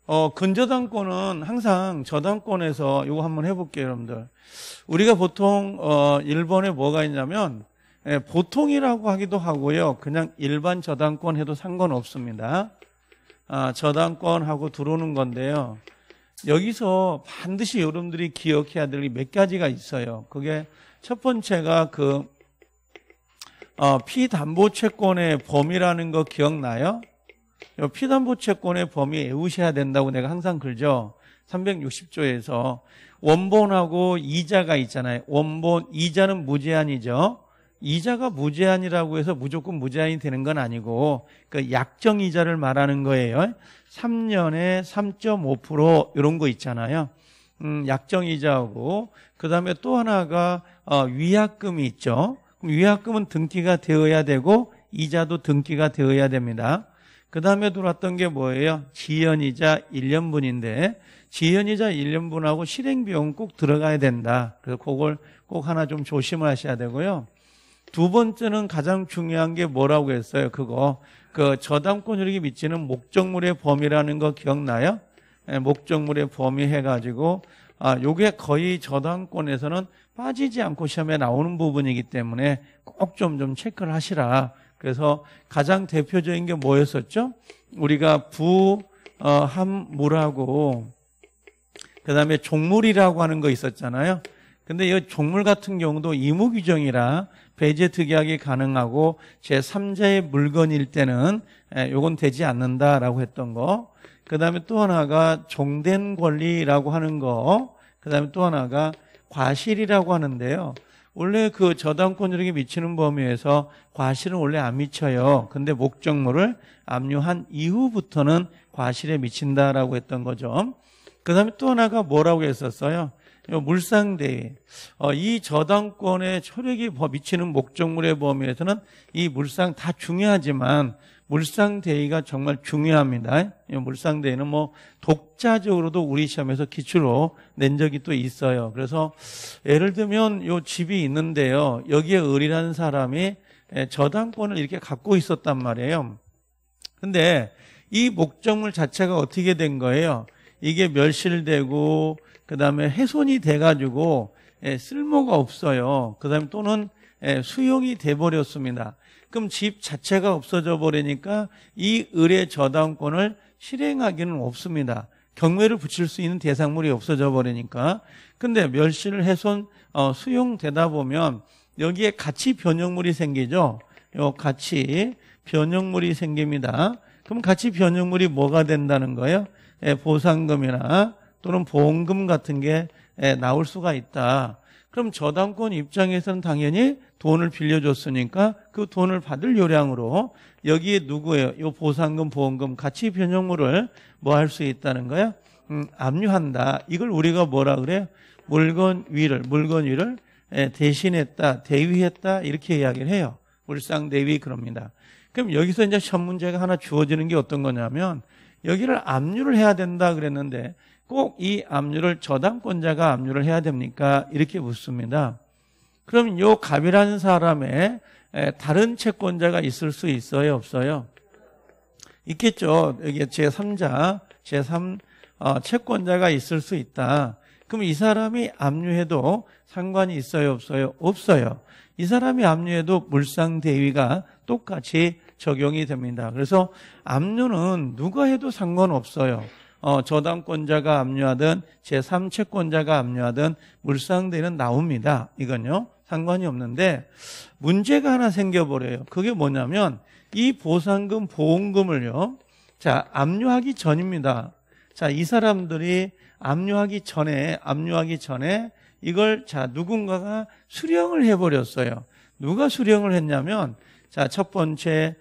어, 근저당권은 항상 저당권에서 이거 한번 해볼게요, 여러분들. 우리가 보통 어, 일본에 뭐가 있냐면 예, 보통이라고 하기도 하고요. 그냥 일반 저당권 해도 상관없습니다. 아, 저당권하고 들어오는 건데요. 여기서 반드시 여러분들이 기억해야 될 몇 가지가 있어요. 그게 첫 번째가 그 어, 피담보 채권의 범위라는 거 기억나요? 피담보 채권의 범위 에우셔야 된다고 내가 항상 글죠. 360조에서 원본하고 이자가 있잖아요. 원본 이자는 무제한이죠. 이자가 무제한이라고 해서 무조건 무제한이 되는 건 아니고 그 약정 이자를 말하는 거예요. 3년에 3.5% 이런 거 있잖아요. 음, 약정 이자하고 그다음에 또 하나가 어, 위약금이 있죠. 그럼 위약금은 등기가 되어야 되고 이자도 등기가 되어야 됩니다. 그 다음에 들어왔던 게 뭐예요? 지연이자 1년분인데 지연이자 1년분하고 실행비용 꼭 들어가야 된다. 그래서 그걸 꼭 하나 좀조심 하셔야 되고요. 두 번째는 가장 중요한 게 뭐라고 했어요? 그거 그 저당권유력이 미치는 목적물의 범위라는 거 기억나요? 예, 목적물의 범위 해가지고 아 요게 거의 저당권에서는 빠지지 않고 시험에 나오는 부분이기 때문에 꼭 좀좀 좀 체크를 하시라. 그래서 가장 대표적인 게 뭐였었죠? 우리가 부, 어, 함, 물하고 그 다음에 종물이라고 하는 거 있었잖아요. 근데 이 종물 같은 경우도 이무 규정이라 배제 특약이 가능하고 제3자의 물건일 때는 예, 요건 되지 않는다라고 했던 거. 그다음에 또 하나가 종된 권리라고 하는 거. 그다음에 또 하나가 과실이라고 하는데요. 원래 그 저당권력에 미치는 범위에서 과실은 원래 안 미쳐요. 근데 목적물을 압류한 이후부터는 과실에 미친다라고 했던 거죠. 그 다음에 또 하나가 뭐라고 했었어요? 물상대위. 어, 이 저당권의 철력이 뭐 미치는 목적물의 범위에서는 이 물상 다 중요하지만 물상대위가 정말 중요합니다. 물상대위는 뭐 독자적으로도 우리 시험에서 기출로 낸 적이 또 있어요. 그래서 예를 들면 요 집이 있는데요. 여기에 을이라는 사람이 예, 저당권을 이렇게 갖고 있었단 말이에요. 근데 이 목적물 자체가 어떻게 된 거예요? 이게 멸실되고 그다음에 훼손이 돼 가지고 예, 쓸모가 없어요. 그다음에 또는 예, 수용이 돼 버렸습니다. 그럼 집 자체가 없어져 버리니까 이 을의 저당권을 실행하기는 없습니다. 경매를 붙일 수 있는 대상물이 없어져 버리니까. 근데 멸실 을해손 어, 수용되다 보면 여기에 같이 변형물이 생기죠. 요 가치 변형물이 생깁니다. 그럼 같이 변형물이 뭐가 된다는 거예요? 예, 보상금이나 또는 보험금 같은 게 예, 나올 수가 있다. 그럼 저당권 입장에서는 당연히 돈을 빌려줬으니까 그 돈을 받을 요량으로 여기에 누구예요? 요 보상금, 보험금 같이 변형물을 뭐 할 수 있다는 거야? 음, 압류한다. 이걸 우리가 뭐라 그래요? 물건 위를, 물건 위를 예, 대신했다, 대위했다 이렇게 이야기를 해요. 물상 대위 그럽니다. 그럼 여기서 이제 첫 문제가 하나 주어지는 게 어떤 거냐면 여기를 압류를 해야 된다 그랬는데 꼭이 압류를 저당권자가 압류를 해야 됩니까? 이렇게 묻습니다. 그럼 요 갑이라는 사람의 다른 채권자가 있을 수 있어요? 없어요? 있겠죠. 여기 제3자, 제3 어, 채권자가 있을 수 있다. 그럼 이 사람이 압류해도 상관이 있어요? 없어요? 없어요. 이 사람이 압류해도 물상대위가 똑같이 적용이 됩니다. 그래서 압류는 누가 해도 상관없어요. 어, 저당권자가 압류하든 제3채권자가 압류하든 물상대는 나옵니다. 이건요. 상관이 없는데 문제가 하나 생겨버려요. 그게 뭐냐면 이 보상금 보험금을요. 자 압류하기 전입니다. 자이 사람들이 압류하기 전에 압류하기 전에 이걸 자 누군가가 수령을 해버렸어요. 누가 수령을 했냐면 자첫 번째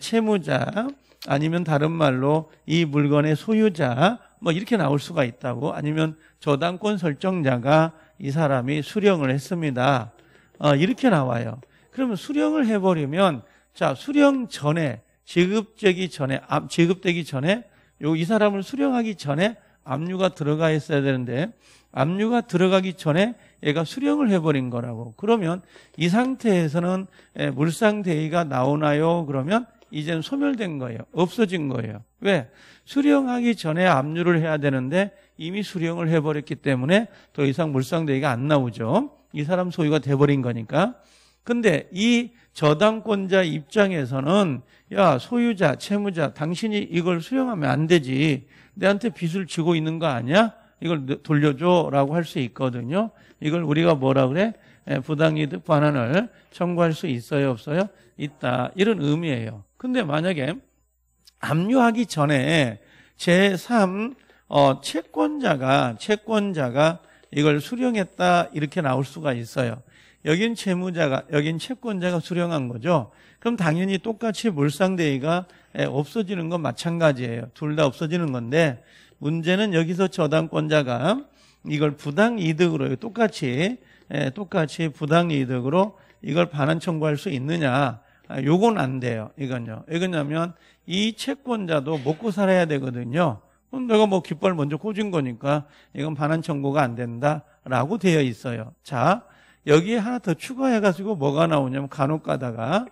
채무자 아니면 다른 말로 이 물건의 소유자 뭐 이렇게 나올 수가 있다고 아니면 저당권 설정자가 이 사람이 수령을 했습니다. 어, 이렇게 나와요. 그러면 수령을 해버리면 자 수령 전에 지급되기 전에 지급되기 전에 요 이 사람을 수령하기 전에 압류가 들어가 있어야 되는데 압류가 들어가기 전에 얘가 수령을 해버린 거라고 그러면 이 상태에서는 예, 물상대위가 나오나요? 그러면 이제는 소멸된 거예요. 없어진 거예요. 왜? 수령하기 전에 압류를 해야 되는데 이미 수령을 해버렸기 때문에 더 이상 물상대기가 안 나오죠. 이 사람 소유가 돼버린 거니까. 근데 이 저당권자 입장에서는 야 소유자, 채무자 당신이 이걸 수령하면 안 되지. 내한테 빚을 지고 있는 거 아니야? 이걸 돌려줘라고 할 수 있거든요. 이걸 우리가 뭐라 그래? 예, 부당이득 반환을 청구할 수 있어요, 없어요? 있다. 이런 의미예요. 근데 만약에 압류하기 전에 제3 어, 채권자가 채권자가 이걸 수령했다 이렇게 나올 수가 있어요. 여긴 채무자가 여긴 채권자가 수령한 거죠. 그럼 당연히 똑같이 몰상대위가 예, 없어지는 건 마찬가지예요. 둘 다 없어지는 건데 문제는 여기서 저당권자가 이걸 부당 이득으로 똑같이 예, 똑같이 부당 이득으로 이걸 반환 청구할 수 있느냐 아, 요건 안 돼요. 이건요. 이거냐면 이 채권자도 먹고 살아야 되거든요. 그럼 내가 뭐 깃발 먼저 꽂은 거니까 이건 반환 청구가 안 된다라고 되어 있어요. 자, 여기에 하나 더 추가해가지고 뭐가 나오냐면 간혹 가다가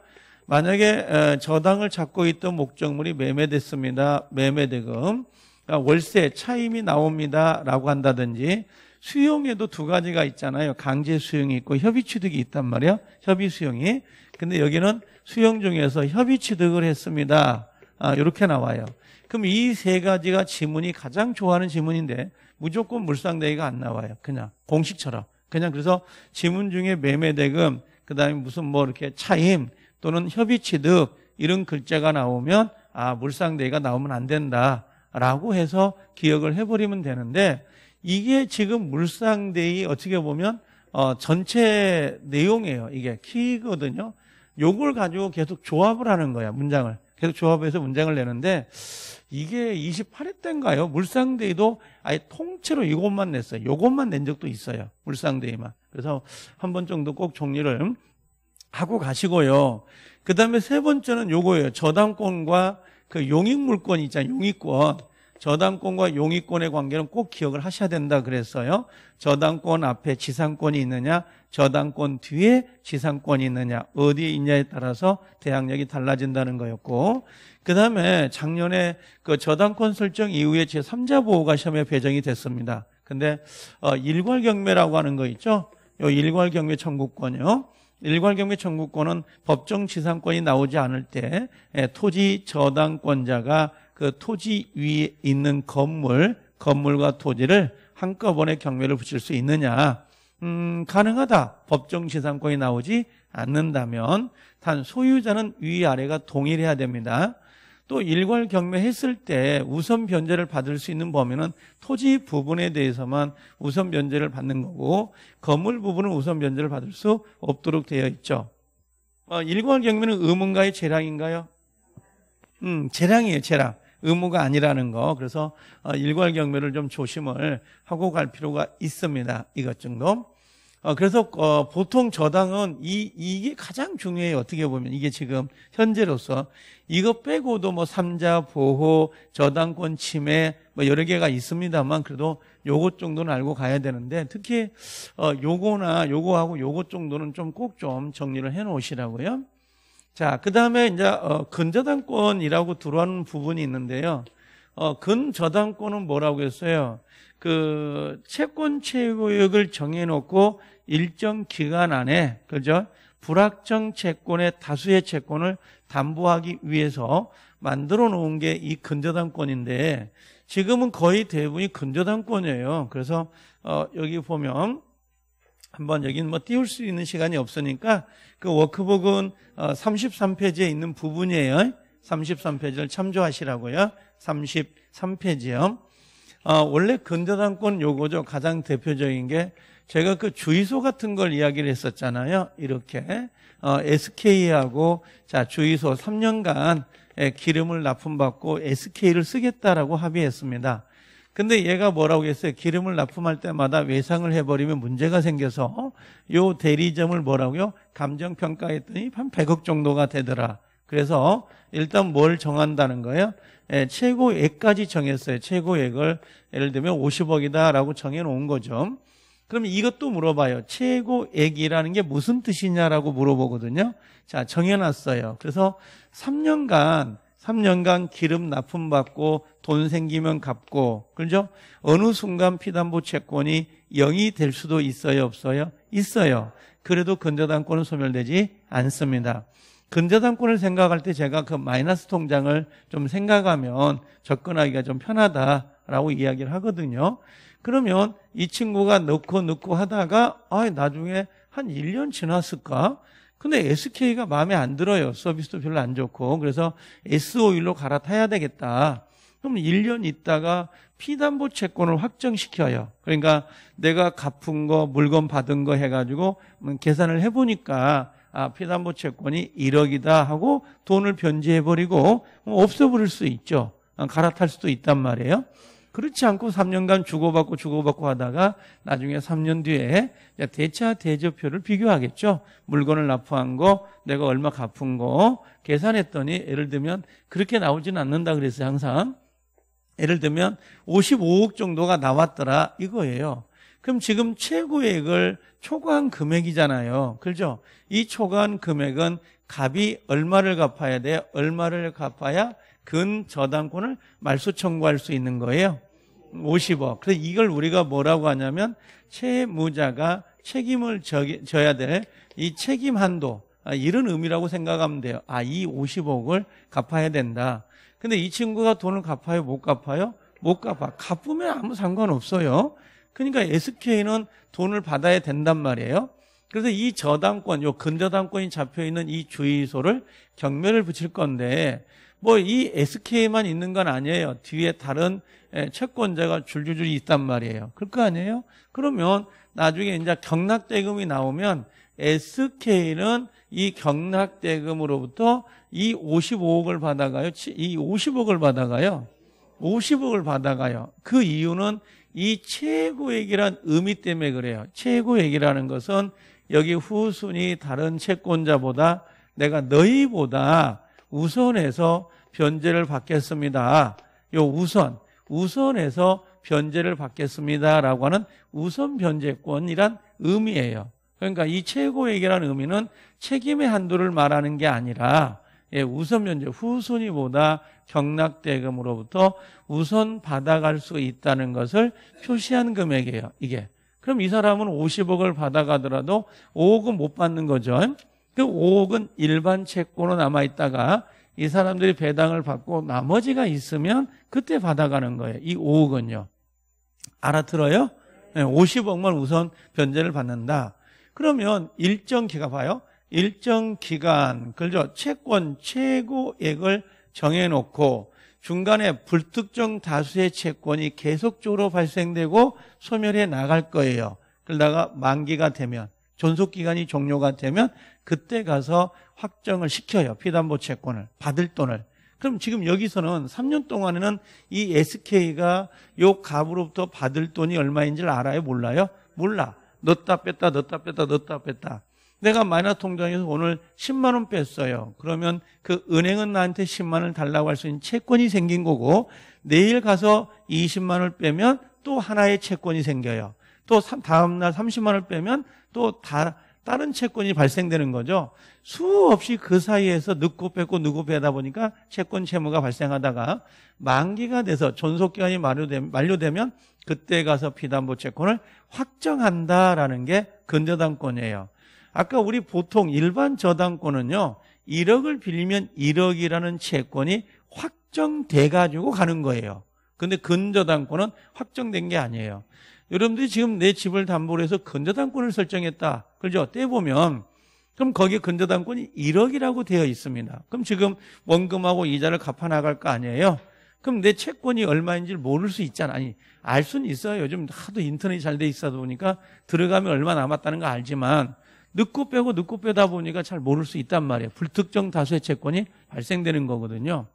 만약에 저당을 잡고 있던 목적물이 매매됐습니다. 매매대금. 그러니까 월세 차임이 나옵니다라고 한다든지 수용에도 두 가지가 있잖아요. 강제 수용이 있고 협의 취득이 있단 말이에요. 협의 수용이. 근데 여기는 수용 중에서 협의 취득을 했습니다. 아, 이렇게 나와요. 그럼 이 세 가지가 지문이 가장 좋아하는 지문인데 무조건 물상대기가 안 나와요. 그냥 공식처럼. 그냥 그래서 지문 중에 매매대금, 그 다음에 무슨 뭐 이렇게 차임 또는 협의 취득 이런 글자가 나오면 아, 물상대기가 나오면 안 된다. 라고 해서 기억을 해버리면 되는데 이게 지금 물상대의 어떻게 보면 어, 전체 내용이에요. 이게 키거든요. 요걸 가지고 계속 조합을 하는 거야 문장을 계속 조합해서 문장을 내는데 이게 28회 때인가요? 물상대회도 아예 통째로 이것만 냈어요. 요것만낸 적도 있어요. 물상대회만. 그래서 한 번 정도 꼭 정리를 하고 가시고요. 그 다음에 세 번째는 요거예요. 저당권과 그 용익물권 있잖아요. 용익권. 저당권과 용의권의 관계는 꼭 기억을 하셔야 된다 그랬어요. 저당권 앞에 지상권이 있느냐, 저당권 뒤에 지상권이 있느냐, 어디에 있냐에 따라서 대항력이 달라진다는 거였고, 그 다음에 작년에 그 저당권 설정 이후에 제3자 보호가 시험에 배정이 됐습니다. 근데 어, 일괄 경매라고 하는 거 있죠? 요 일괄 경매 청구권이요. 일괄 경매 청구권은 법정 지상권이 나오지 않을 때 예, 토지 저당권자가 그 토지 위에 있는 건물, 건물과 토지를 한꺼번에 경매를 붙일 수 있느냐? 음, 가능하다. 법정 재산권이 나오지 않는다면 단 소유자는 위아래가 동일해야 됩니다. 또 일괄 경매했을 때 우선 변제를 받을 수 있는 범위는 토지 부분에 대해서만 우선 변제를 받는 거고 건물 부분은 우선 변제를 받을 수 없도록 되어 있죠. 어, 일괄 경매는 의문가의 재량인가요? 음, 재량이에요, 재량. 의무가 아니라는 거. 그래서 어, 일괄 경매를 좀 조심을 하고 갈 필요가 있습니다. 이것 정도. 어, 그래서 어, 보통 저당은 이 이게 가장 중요해요. 어떻게 보면 이게 지금 현재로서 이거 빼고도 뭐 삼자 보호, 저당권 침해 뭐 여러 개가 있습니다만 그래도 요것 정도는 알고 가야 되는데 특히 요거나 요거하고 요것 정도는 좀 꼭좀 좀 정리를 해 놓으시라고요. 자, 그 다음에 이제 어, 근저당권이라고 들어오는 부분이 있는데요. 어, 근저당권은 뭐라고 했어요? 그 채권 채무역을 정해놓고 일정 기간 안에 그죠? 불확정 채권의 다수의 채권을 담보하기 위해서 만들어 놓은 게 이 근저당권인데 지금은 거의 대부분이 근저당권이에요. 그래서 어, 여기 보면 한번 여기는 뭐 띄울 수 있는 시간이 없으니까 그 워크북은 33페이지에 어, 있는 부분이에요. 33페이지를 참조하시라고요. 33페이지요. 아, 어, 원래 근대당권 요거죠. 가장 대표적인 게 제가 그 주의소 같은 걸 이야기를 했었잖아요. 이렇게 어, SK하고 자 주의소 3년간 기름을 납품받고 SK를 쓰겠다라고 합의했습니다. 근데 얘가 뭐라고 했어요? 기름을 납품할 때마다 외상을 해버리면 문제가 생겨서 어? 요 대리점을 뭐라고요? 감정평가했더니 한 100억 정도가 되더라. 그래서 일단 뭘 정한다는 거예요? 예, 최고액까지 정했어요. 최고액을 예를 들면 50억이다라고 정해놓은 거죠. 그럼 이것도 물어봐요. 최고액이라는 게 무슨 뜻이냐라고 물어보거든요. 자, 정해놨어요. 그래서 3년간 3년간 기름 납품 받고 돈 생기면 갚고 그죠? 어느 순간 피담보 채권이 0이 될 수도 있어요, 없어요? 있어요. 그래도 근저당권은 소멸되지 않습니다. 근저당권을 생각할 때 제가 그 마이너스 통장을 좀 생각하면 접근하기가 좀 편하다라고 이야기를 하거든요. 그러면 이 친구가 넣고 넣고 하다가 아, 나중에 한 1년 지났을까? 근데 SK가 마음에 안 들어요. 서비스도 별로 안 좋고. 그래서 SO일로 갈아타야 되겠다. 그럼 1년 있다가 피담보 채권을 확정시켜요. 그러니까 내가 갚은 거, 물건 받은 거 해가지고 음, 계산을 해보니까 아, 피담보 채권이 1억이다 하고 돈을 변제해버리고 음, 없어버릴 수 있죠. 아, 갈아탈 수도 있단 말이에요. 그렇지 않고 3년간 주고받고 주고받고 하다가 나중에 3년 뒤에 대차 대조표를 비교하겠죠. 물건을 납부한 거, 내가 얼마 갚은 거 계산했더니 예를 들면 그렇게 나오지는 않는다 그랬어요. 항상. 예를 들면 55억 정도가 나왔더라 이거예요. 그럼 지금 최고액을 초과한 금액이잖아요. 그죠? 이 초과한 금액은 갑이 얼마를 갚아야 돼요? 얼마를 갚아야 근 저당권을 말소 청구할 수 있는 거예요? 50억. 그래서 이걸 우리가 뭐라고 하냐면 채무자가 책임을 져야 될이 책임 한도 아, 이런 의미라고 생각하면 돼요. 아, 이 50억을 갚아야 된다. 근데 이 친구가 돈을 갚아요, 못 갚아요? 못 갚아. 갚으면 아무 상관없어요. 그러니까 SK는 돈을 받아야 된단 말이에요. 그래서 이 저당권, 요 근저당권이 잡혀 있는 이 주의소를 경매를 붙일 건데 뭐 이 SK만 있는 건 아니에요. 뒤에 다른 예, 채권자가 줄줄줄 있단 말이에요. 그럴 거 아니에요? 그러면 나중에 이제 경락대금이 나오면 SK는 이 경락대금으로부터 이 55억을 받아가요. 이 50억을 받아가요. 50억을 받아가요. 그 이유는 이 최고액이란 의미 때문에 그래요. 최고액이라는 것은 여기 후순위 다른 채권자보다 내가 너희보다 우선해서 변제를 받겠습니다. 요 우선, 우선해서 변제를 받겠습니다라고 하는 우선 변제권이란 의미예요. 그러니까 이 최고액이라는 의미는 책임의 한도를 말하는 게 아니라 예, 우선 변제 후순위보다 경락대금으로부터 우선 받아갈 수 있다는 것을 표시한 금액이에요. 이게 그럼 이 사람은 50억을 받아가더라도 5억은 못 받는 거죠. 그 5억은 일반 채권으로 남아있다가 이 사람들이 배당을 받고 나머지가 있으면 그때 받아가는 거예요. 이 5억은요. 알아들어요? 50억만 우선 변제를 받는다. 그러면 일정 기간 봐요. 일정 기간, 그죠? 채권 최고액을 정해놓고 중간에 불특정 다수의 채권이 계속적으로 발생되고 소멸해 나갈 거예요. 그러다가 만기가 되면 존속기간이 종료가 되면 그때 가서 확정을 시켜요. 피담보 채권을 받을 돈을. 그럼 지금 여기서는 3년 동안에는 이 SK가 요갑으로부터 받을 돈이 얼마인지를 알아요? 몰라요? 몰라. 넣었다 뺐다 넣었다 뺐다 넣었다 뺐다. 내가 마이너 통장에서 오늘 10만 원 뺐어요. 그러면 그 은행은 나한테 10만 원을 달라고 할 수 있는 채권이 생긴 거고 내일 가서 20만 원을 빼면 또 하나의 채권이 생겨요. 또 다음 날 30만 원을 빼면 또 다, 다른 채권이 발생되는 거죠. 수없이 그 사이에서 늦고 뺏고 누고 빼다 보니까 채권 채무가 발생하다가 만기가 돼서 존속기간이 만료되면 그때 가서 비담보 채권을 확정한다라는 게 근저당권이에요. 아까 우리 보통 일반 저당권은요. 1억을 빌리면 1억이라는 채권이 확정돼 가지고 가는 거예요. 근데 근저당권은 확정된 게 아니에요. 여러분들이 지금 내 집을 담보로 해서 근저당권을 설정했다. 그죠? 때 보면 그럼 거기에 근저당권이 1억이라고 되어 있습니다. 그럼 지금 원금하고 이자를 갚아 나갈 거 아니에요? 그럼 내 채권이 얼마인지 모를 수 있잖아. 아니, 알 수는 있어요. 요즘 하도 인터넷이 잘 돼 있어 보니까 들어가면 얼마 남았다는 거 알지만 늦고 빼고 늦고 빼다 보니까 잘 모를 수 있단 말이에요. 불특정 다수의 채권이 발생되는 거거든요.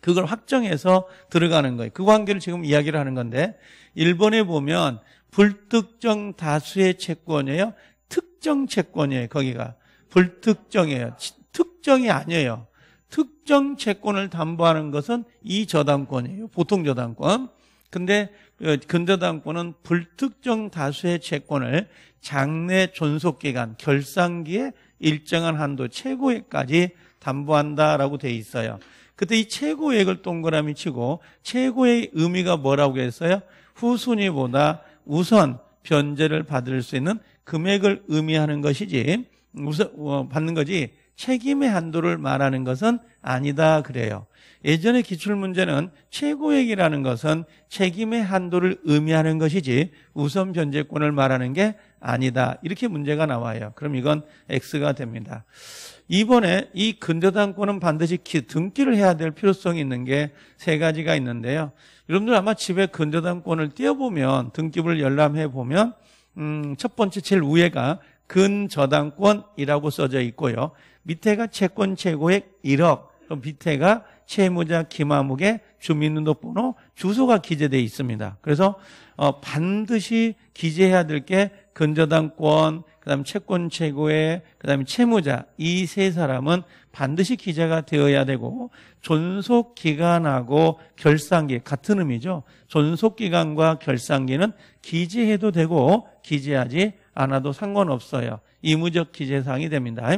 그걸 확정해서 들어가는 거예요. 그 관계를 지금 이야기를 하는 건데 일본에 보면 불특정 다수의 채권이에요. 특정 채권이에요. 거기가 불특정이에요. 특정이 아니에요. 특정 채권을 담보하는 것은 이 저당권이에요. 보통 저당권. 근데 어, 근대당권은 불특정 다수의 채권을 장래 존속기간 결산기에 일정한 한도 최고액까지 담보한다라고 돼 있어요. 그때 이 최고액을 동그라미 치고 최고의 의미가 뭐라고 했어요? 후순위보다 우선 변제를 받을 수 있는 금액을 의미하는 것이지 우선 어, 받는 거지 책임의 한도를 말하는 것은 아니다 그래요. 예전의 기출문제는 최고액이라는 것은 책임의 한도를 의미하는 것이지 우선 변제권을 말하는 게 아니다. 이렇게 문제가 나와요. 그럼 이건 X가 됩니다. 이번에 이 근저당권은 반드시 등기를 해야 될 필요성이 있는 게 세 가지가 있는데요. 여러분들 아마 집에 근저당권을 띄워보면 등기부를 열람해 보면 음, 첫 번째 제일 위에가 근저당권이라고 써져 있고요. 밑에가 채권 최고액 1억, 그럼 밑에가 채무자 김화목의 주민등록번호 주소가 기재되어 있습니다. 그래서 어, 반드시 기재해야 될 게 근저당권, 그다음 채권 최고의 그다음에 채무자 이 세 사람은 반드시 기재가 되어야 되고 존속 기간하고 결산기 같은 의미죠. 존속 기간과 결산기는 기재해도 되고 기재하지 않아도 상관없어요. 의무적 기재 사항이 됩니다.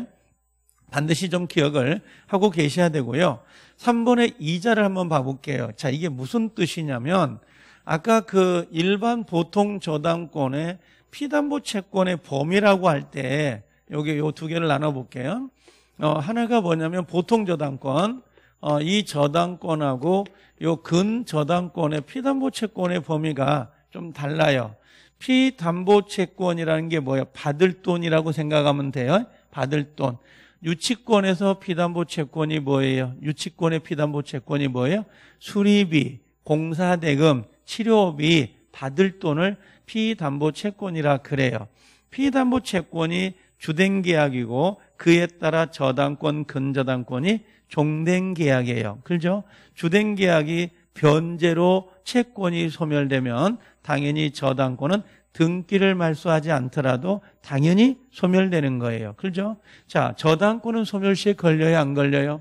반드시 좀 기억을 하고 계셔야 되고요. 3번의 이자를 한번 봐볼게요. 자, 이게 무슨 뜻이냐면 아까 그 일반 보통 저당권의 피담보 채권의 범위라고 할 때 여기 요두 개를 나눠 볼게요. 어, 하나가 뭐냐면 보통 저당권, 어, 이 저당권하고 요 근 저당권의 피담보 채권의 범위가 좀 달라요. 피담보 채권이라는 게 뭐예요? 받을 돈이라고 생각하면 돼요. 받을 돈. 유치권에서 피담보 채권이 뭐예요? 유치권의 피담보 채권이 뭐예요? 수리비, 공사대금, 치료비 받을 돈을 피담보 채권이라 그래요. 피담보 채권이 주된 계약이고 그에 따라 저당권, 근저당권이 종된 계약이에요. 그죠? 주된 계약이 변제로 채권이 소멸되면 당연히 저당권은 등기를 말소하지 않더라도 당연히 소멸되는 거예요. 그죠? 렇 자, 저당권은 소멸시에 걸려요, 안 걸려요?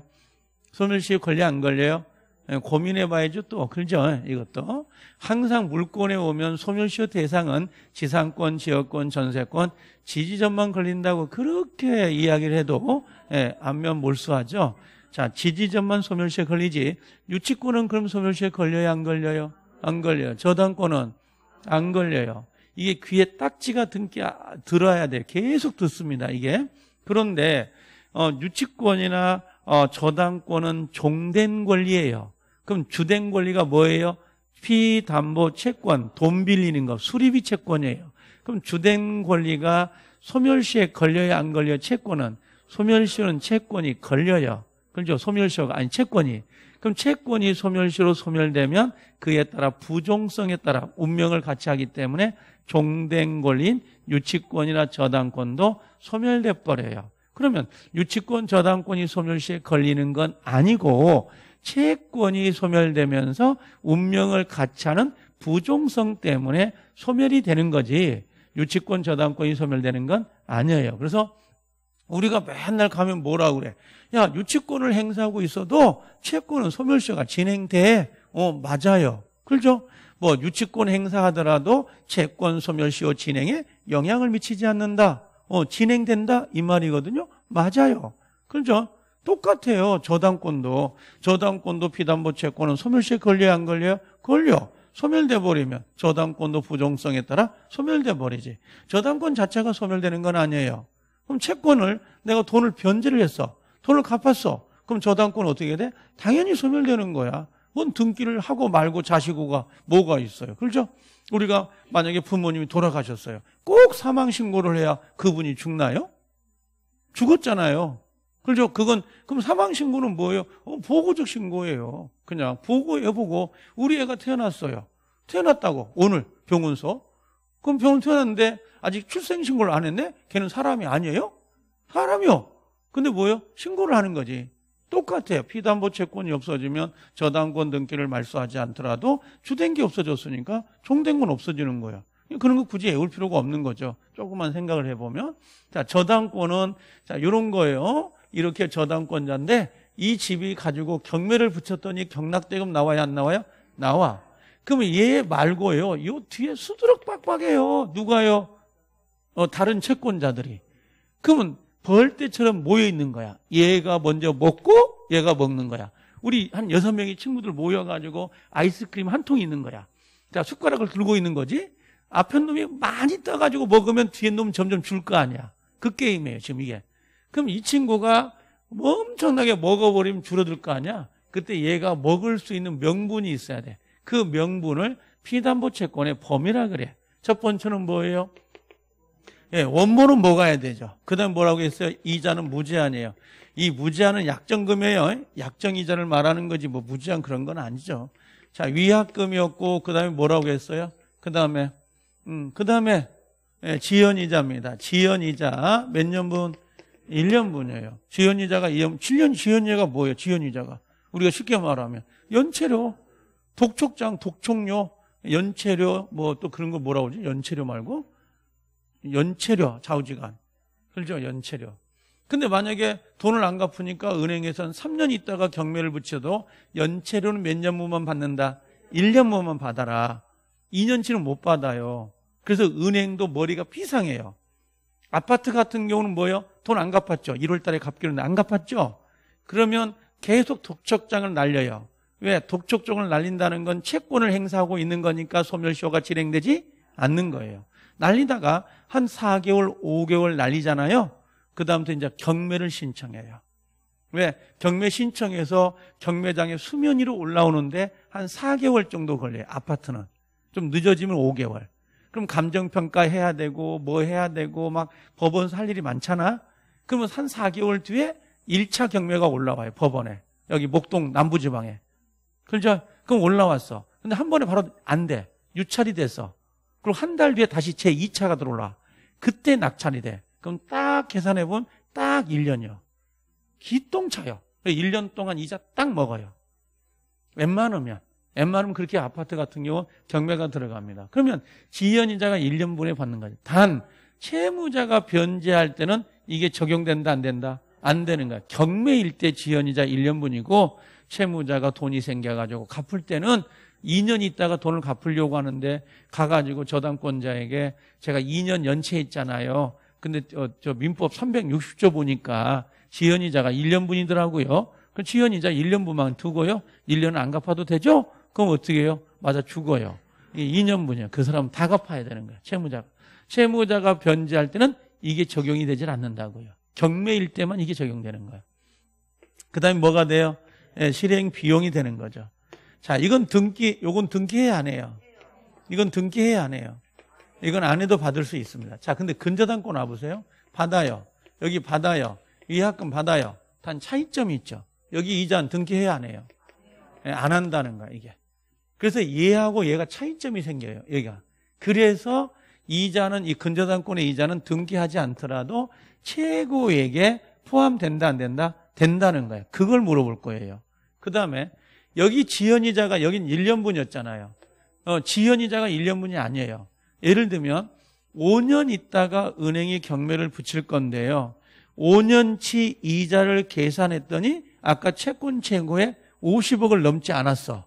소멸시에 걸려, 안 걸려요? 예, 고민해봐야죠 또 그죠 이것도 항상 물권에 오면 소멸시효 대상은 지상권, 지역권, 전세권, 지지전만 걸린다고 그렇게 이야기를 해도 예, 안면 몰수하죠 자 지지전만 소멸시에 걸리지 유치권은 그럼 소멸시에 걸려요 안 걸려요? 안 걸려요 저당권은 안 걸려요 이게 귀에 딱지가 든게 들어야 돼요. 계속 듣습니다. 이게 그런데 어, 유치권이나 어, 저당권은 종된 권리예요. 그럼 주된 권리가 뭐예요? 피담보 채권, 돈 빌리는 거, 수리비 채권이에요. 그럼 주된 권리가 소멸시에 걸려야 안 걸려요? 채권은 소멸시는 채권이 걸려요. 그렇죠? 소멸시효가 아니 채권이. 그럼 채권이 소멸시로 소멸되면 그에 따라 부종성에 따라 운명을 같이 하기 때문에 종된 권리인 유치권이나 저당권도 소멸돼 버려요. 그러면 유치권 저당권이 소멸시에 걸리는 건 아니고 채권이 소멸되면서 운명을 같이 하는 부종성 때문에 소멸이 되는 거지 유치권 저당권이 소멸되는 건 아니에요. 그래서 우리가 맨날 가면 뭐라 그래? 야, 유치권을 행사하고 있어도 채권은 소멸시효가 진행돼. 어, 맞아요. 그죠? 뭐 유치권 행사하더라도 채권 소멸시효 진행에 영향을 미치지 않는다. 어, 진행된다 이 말이거든요. 맞아요. 그죠? 똑같아요. 저당권도 저당권도 피담보 채권은 소멸시효 걸려요, 안 걸려요? 걸려. 소멸돼 버리면 저당권도 부정성에 따라 소멸돼 버리지. 저당권 자체가 소멸되는 건 아니에요. 그럼 채권을 내가 돈을 변제를 했어. 돈을 갚았어. 그럼 저당권 어떻게 돼? 당연히 소멸되는 거야. 그건 등기를 하고 말고 자식고가 뭐가 있어요. 그렇죠? 우리가 만약에 부모님이 돌아가셨어요. 꼭 사망 신고를 해야 그분이 죽나요? 죽었잖아요. 그렇죠? 그건 그럼 사망 신고는 뭐예요? 어, 보고적 신고예요. 그냥 보고해 보고 우리 애가 태어났어요. 태어났다고 오늘 병원서 그럼 병원 태어났는데 아직 출생신고를 안 했네? 걔는 사람이 아니에요? 사람이요. 근데 뭐예요? 신고를 하는 거지. 똑같아요. 피담보 채권이 없어지면 저당권 등기를 말소하지 않더라도 주된 게 없어졌으니까 총된 건 없어지는 거예요 그런 거 굳이 애울 필요가 없는 거죠. 조금만 생각을 해보면. 자, 저당권은, 자, 요런 거예요. 이렇게 저당권자인데 이 집이 가지고 경매를 붙였더니 경락대금 나와야 안 나와요? 나와. 그러면 얘 말고요. 이 뒤에 수두룩 빡빡해요. 누가요? 어, 다른 채권자들이. 그러면 벌떼처럼 모여 있는 거야. 얘가 먼저 먹고 얘가 먹는 거야. 우리 한 여섯 명의 친구들 모여가지고 아이스크림 한 통 있는 거야. 자, 숟가락을 들고 있는 거지. 앞에 놈이 많이 떠가지고 먹으면 뒤에 놈 점점 줄 거 아니야. 그 게임이에요, 지금 이게. 그럼 이 친구가 엄청나게 먹어버리면 줄어들 거 아니야? 그때 얘가 먹을 수 있는 명분이 있어야 돼. 그 명분을 피담보 채권의 범위라 그래. 첫 번째는 뭐예요? 예, 원본은 뭐가야 되죠. 그다음 뭐라고 했어요? 이자는 무제한이에요. 이 무제한은 약정금이에요. 약정이자를 말하는 거지 뭐 무제한 그런 건 아니죠. 자, 위약금이었고 그다음에 뭐라고 했어요? 그다음에 음, 그다음에 예, 지연이자입니다. 지연이자 몇 년분? 1년분이에요. 지연이자가 2년, 7년 지연이자가 뭐예요? 지연이자가. 우리가 쉽게 말하면 연체료. 독촉장, 독촉료, 연체료 뭐 또 그런 거 뭐라고 그러지? 연체료 말고 연체료 좌우지간 그렇죠 연체료 근데 만약에 돈을 안 갚으니까 은행에선 3년 있다가 경매를 붙여도 연체료는 몇 년무만 받는다 1년무만 받아라 2년치는 못 받아요 그래서 은행도 머리가 피상해요 아파트 같은 경우는 뭐예요? 돈 안 갚았죠 1월 달에 갚기로 했는데 안 갚았죠? 그러면 계속 독촉장을 날려요 왜? 독촉종을 날린다는 건 채권을 행사하고 있는 거니까 소멸시효가 진행되지 않는 거예요. 날리다가 한 4개월, 5개월 날리잖아요. 그 다음부터 이제 경매를 신청해요. 왜? 경매 신청해서 경매장에 수면 위로 올라오는데 한 4개월 정도 걸려요. 아파트는. 좀 늦어지면 5개월. 그럼 감정평가 해야 되고, 뭐 해야 되고, 막 법원에서 할 일이 많잖아? 그러면 한 4개월 뒤에 1차 경매가 올라와요. 법원에. 여기 목동 남부지방에. 그래서 그럼 올라왔어. 근데 한 번에 바로 안 돼. 유찰이 돼서. 그리고 한 달 뒤에 다시 제2차가 들어올라. 그때 낙찰이 돼. 그럼 딱 계산해보면 딱 1년이요. 기똥차요. 1년 그 동안 이자 딱 먹어요. 웬만하면. 웬만하면 그렇게 아파트 같은 경우 경매가 들어갑니다. 그러면 지연이자가 1년분에 받는 거죠. 단, 채무자가 변제할 때는 이게 적용된다, 안 된다? 안 되는 거야. 경매일 때 지연이자 1년분이고 채무자가 돈이 생겨가지고 갚을 때는 2년 있다가 돈을 갚으려고 하는데 가가지고 저당권자에게 제가 2년 연체했잖아요. 근데 저, 저 민법 360조 보니까 지연이자가 1년분이더라고요. 그럼 지연이자 1년분만 두고요. 1년 안 갚아도 되죠? 그럼 어떻게 해요? 맞아 죽어요. 이게 2년분이요. 그 사람 다 갚아야 되는 거예요. 채무자가. 채무자가 변제할 때는 이게 적용이 되질 않는다고요. 경매일 때만 이게 적용되는 거예요. 그 다음에 뭐가 돼요? 예, 실행 비용이 되는 거죠. 자, 이건 등기, 요건 등기해야 안 해요. 이건 등기해야 안 해요. 이건 안 해도 받을 수 있습니다. 자, 근데 근저당권 와보세요. 받아요. 여기 받아요. 위약금 받아요. 단 차이점이 있죠. 여기 이자는 등기해야 안 해요. 예, 안 한다는 거야, 이게. 그래서 얘하고 얘가 차이점이 생겨요, 얘가. 그래서 이자는, 이 근저당권의 이자는 등기하지 않더라도 최고에게 포함된다, 안 된다? 된다는 거예요. 그걸 물어볼 거예요. 그 다음에 여기 지연이자가 여긴 1년분이었잖아요. 어, 지연이자가 1년분이 아니에요. 예를 들면 5년 있다가 은행이 경매를 붙일 건데요. 5년치 이자를 계산했더니 아까 채권 최고에 50억을 넘지 않았어.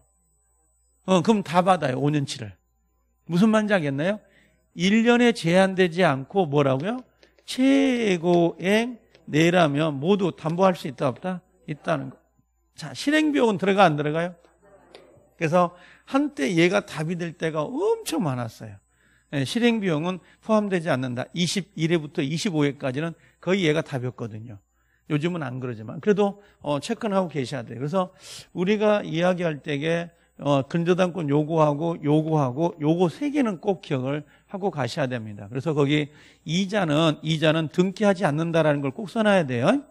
어, 그럼 다 받아요. 5년치를. 무슨 말인지 알겠나요? 1년에 제한되지 않고 뭐라고요? 최고액 내라면 모두 담보할 수 있다 없다? 있다는 거. 자, 실행비용은 들어가 안 들어가요? 그래서 한때 얘가 답이 될 때가 엄청 많았어요. 예, 실행비용은 포함되지 않는다. 21회부터 25회까지는 거의 얘가 답이었거든요. 요즘은 안 그러지만 그래도 어, 체크는 하고 계셔야 돼요. 그래서 우리가 이야기할 때에 어, 근저당권 요구하고 요구하고 요거 세 개는 꼭 기억을 하고 가셔야 됩니다. 그래서 거기 이자는 이자는 등기하지 않는다라는 걸 꼭 써놔야 돼요.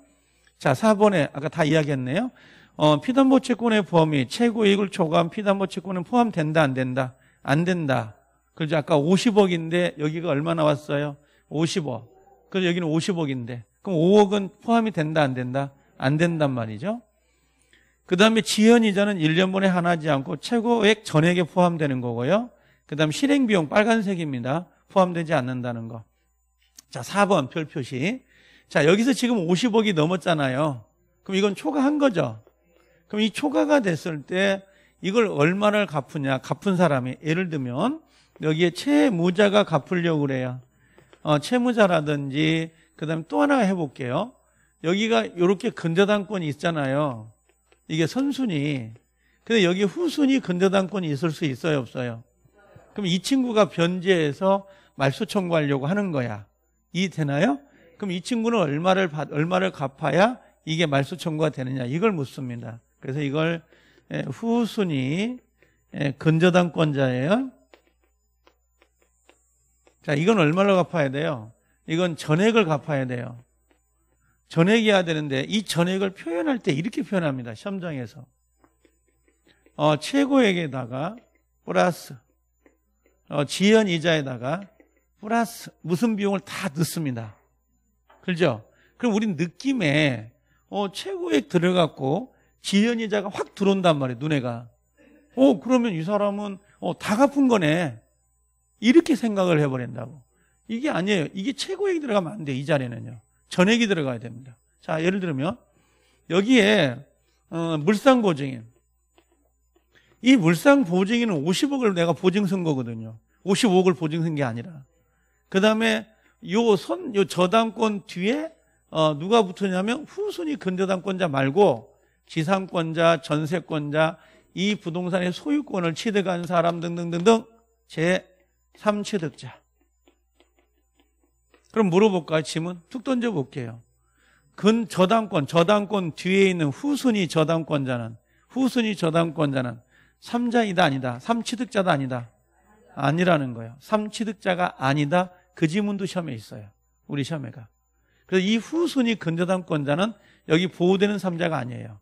자, 4번에 아까 다 이야기했네요. 어, 피담보 채권의 범위, 최고 이익을 초과한 피담보 채권은 포함된다, 안 된다? 안 된다. 그래 아까 50억인데 여기가 얼마 나왔어요? 50억. 그래서 여기는 50억인데. 그럼 5억은 포함이 된다, 안 된다? 안 된단 말이죠. 그 다음에 지연이자는 1년분에 하나지 않고 최고액 전액에 포함되는 거고요. 그 다음 실행비용 빨간색입니다. 포함되지 않는다는 거. 자, 4번 별 표시. 자, 여기서 지금 50억이 넘었잖아요. 그럼 이건 초과한 거죠. 그럼 이 초과가 됐을 때 이걸 얼마를 갚으냐 갚은 사람이 예를 들면 여기에 채무자가 갚으려고 그래요 어, 채무자라든지 그 다음에 또 하나 해볼게요 여기가 이렇게 근저당권이 있잖아요 이게 선순위 근데 여기 후순위 근저당권이 있을 수 있어요 없어요 그럼 이 친구가 변제해서 말소 청구하려고 하는 거야 이 되나요? 그럼 이 친구는 얼마를 받, 얼마를 갚아야 이게 말소 청구가 되느냐 이걸 묻습니다 그래서 이걸 후순위 근저당권자예요. 자, 이건 얼마로 갚아야 돼요? 이건 전액을 갚아야 돼요. 전액이어야 되는데 이 전액을 표현할 때 이렇게 표현합니다. 시험장에서 어, 최고액에다가 플러스 어, 지연 이자에다가 플러스 무슨 비용을 다 넣습니다. 그죠? 렇 그럼 우린 느낌에 어, 최고액 들어갔고 지연이자가 확 들어온단 말이에요, 눈에가. 어, 그러면 이 사람은 어, 다 갚은 거네. 이렇게 생각을 해버린다고. 이게 아니에요. 이게 최고액이 들어가면 안 돼, 이 자리는요. 전액이 들어가야 됩니다. 자, 예를 들면, 여기에, 어, 물상보증인. 이 물상보증인은 50억을 내가 보증선 거거든요. 55억을 보증선 게 아니라. 그 다음에 요 선, 요 저당권 뒤에, 어, 누가 붙었냐면 후순위 근저당권자 말고 지상권자, 전세권자, 이 부동산의 소유권을 취득한 사람 등등등등 제 3취득자. 그럼 물어볼까요? 지문 툭 던져볼게요. 근 저당권, 저당권 뒤에 있는 후순위 저당권자는 후순위 저당권자는 3자이다 아니다. 3취득자다 아니다. 아니라는 거예요. 3취득자가 아니다. 그 지문도 시험에 있어요. 우리 시험에가. 그래서 이 후순위 근저당권자는 여기 보호되는 3자가 아니에요.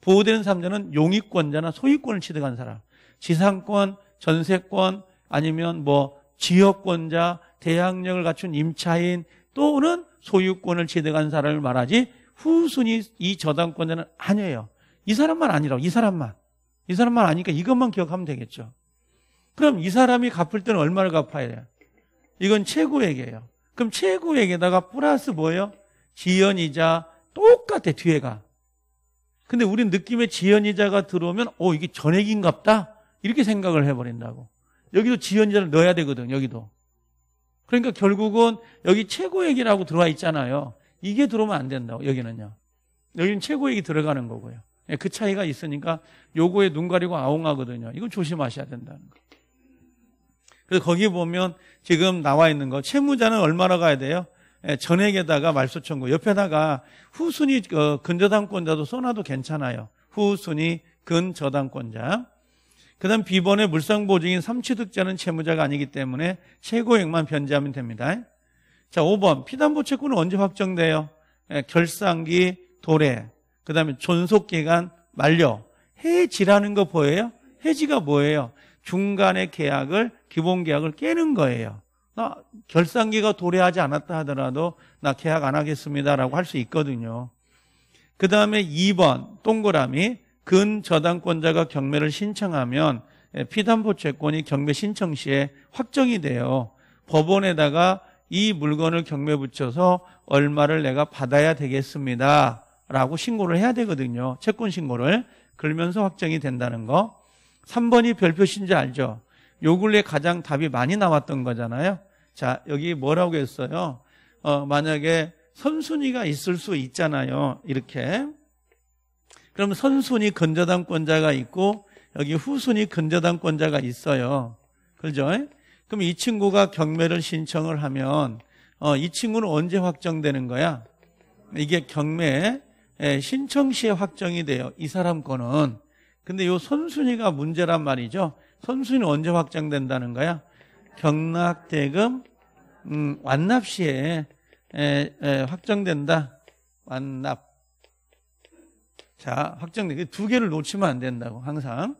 보호되는 삼자는 용익권자나 소유권을 취득한 사람, 지상권, 전세권, 아니면 뭐 지역권자, 대항력을 갖춘 임차인 또는 소유권을 취득한 사람을 말하지 후순위 이 저당권자는 아니에요. 이 사람만 아니라고, 이 사람만. 이 사람만 아니까 이것만 기억하면 되겠죠. 그럼 이 사람이 갚을 때는 얼마를 갚아야 돼요? 이건 최고액이에요. 그럼 최고액에다가 플러스 뭐예요? 지연이자 똑같아, 뒤에가. 근데 우리느낌에 지연이자가 들어오면 어 이게 전액인갑다 이렇게 생각을 해버린다고. 여기도 지연이자를 넣어야 되거든 여기도. 그러니까 결국은 여기 최고액이라고 들어와 있잖아요. 이게 들어오면 안 된다고 여기는요. 여기는 최고액이 들어가는 거고요. 예, 그 차이가 있으니까 요거에 눈 가리고 아웅하거든요. 이건 조심하셔야 된다는 거. 그래서 거기 보면 지금 나와 있는 거 채무자는 얼마나 가야 돼요? 예, 전액에다가 말소청구 옆에다가 후순위 어, 근저당권자도 써놔도 괜찮아요. 후순위 근저당권자. 그다음 비번의 물상보증인 삼취득자는 채무자가 아니기 때문에 최고액만 변제하면 됩니다. 자, 5번 피담보 채권은 언제 확정돼요? 예, 결산기 도래, 그다음에 존속기간 만료. 해지라는 거 보여요? 해지가 뭐예요? 중간에 계약을 기본 계약을 깨는 거예요. 나 어, 결산기가 도래하지 않았다 하더라도 나 계약 안 하겠습니다라고 할 수 있거든요. 그 다음에 2번 동그라미 근 저당권자가 경매를 신청하면 예, 피담보 채권이 경매 신청 시에 확정이 돼요. 법원에다가 이 물건을 경매 붙여서 얼마를 내가 받아야 되겠습니다. 라고 신고를 해야 되거든요. 채권 신고를. 그러면서 확정이 된다는 거. 3번이 별표신지 알죠? 요 근래 가장 답이 많이 나왔던 거잖아요. 자, 여기 뭐라고 했어요? 어, 만약에 선순위가 있을 수 있잖아요. 이렇게. 그럼 선순위 근저당권자가 있고 여기 후순위 근저당권자가 있어요. 그죠? 그럼 이 친구가 경매를 신청을 하면 어, 이 친구는 언제 확정되는 거야? 이게 경매 예, 신청 시에 확정이 돼요. 이 사람 거는. 근데 이 선순위가 문제란 말이죠. 선순위는 언제 확정된다는 거야? 경락대금 음, 완납 시에 에, 에, 확정된다. 완납. 자, 확정된 그 두 개를 놓치면 안 된다고 항상.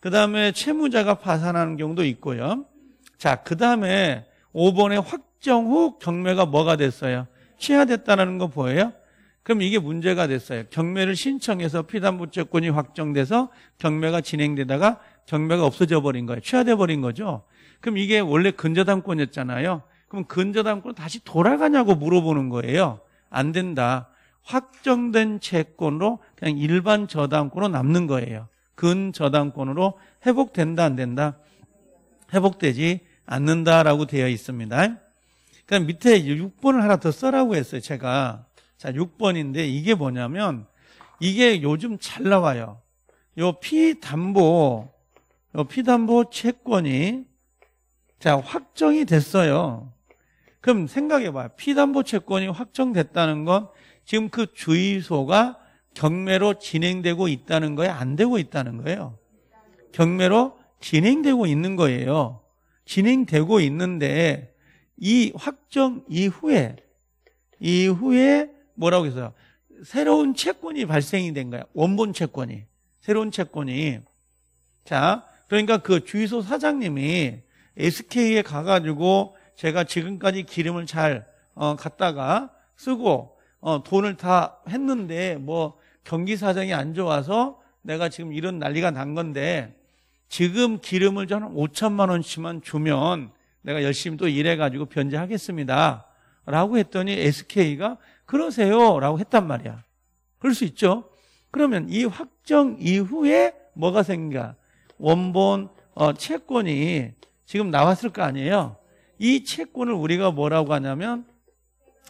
그 다음에 채무자가 파산하는 경우도 있고요. 자, 그 다음에 5번에 확정 후 경매가 뭐가 됐어요? 취하됐다는 거 보여요? 그럼 이게 문제가 됐어요. 경매를 신청해서 피담보채권이 확정돼서 경매가 진행되다가 경매가 없어져 버린 거예요. 취하돼 버린 거죠. 그럼 이게 원래 근저당권이었잖아요. 그럼 근저당권 다시 돌아가냐고 물어보는 거예요. 안 된다. 확정된 채권으로 그냥 일반 저당권으로 남는 거예요. 근저당권으로 회복된다 안 된다? 회복되지 않는다라고 되어 있습니다. 그 밑에 6번을 하나 더 써라고 했어요. 제가 자 6번인데 이게 뭐냐면 이게 요즘 잘 나와요. 요 피담보 요 피담보 채권이 자 확정이 됐어요. 그럼 생각해봐요. 피담보 채권이 확정됐다는 건 지금 그 주의소가 경매로 진행되고 있다는 거예요? 안 되고 있다는 거예요? 경매로 진행되고 있는 거예요. 진행되고 있는데 이 확정 이후에 이후에 뭐라고 해서 새로운 채권이 발생이 된 거야. 원본 채권이. 새로운 채권이. 자, 그러니까 그주의소 사장님이 SK에 가가지고 제가 지금까지 기름을 잘 어, 갖다가 쓰고 어, 돈을 다 했는데 뭐 경기 사정이 안 좋아서 내가 지금 이런 난리가 난 건데 지금 기름을 저는 5천만 원씩만 주면 내가 열심히 또 일해가지고 변제하겠습니다. 라고 했더니 SK가 그러세요. 라고 했단 말이야. 그럴 수 있죠. 그러면 이 확정 이후에 뭐가 생겨 원본 어, 채권이 지금 나왔을 거 아니에요. 이 채권을 우리가 뭐라고 하냐면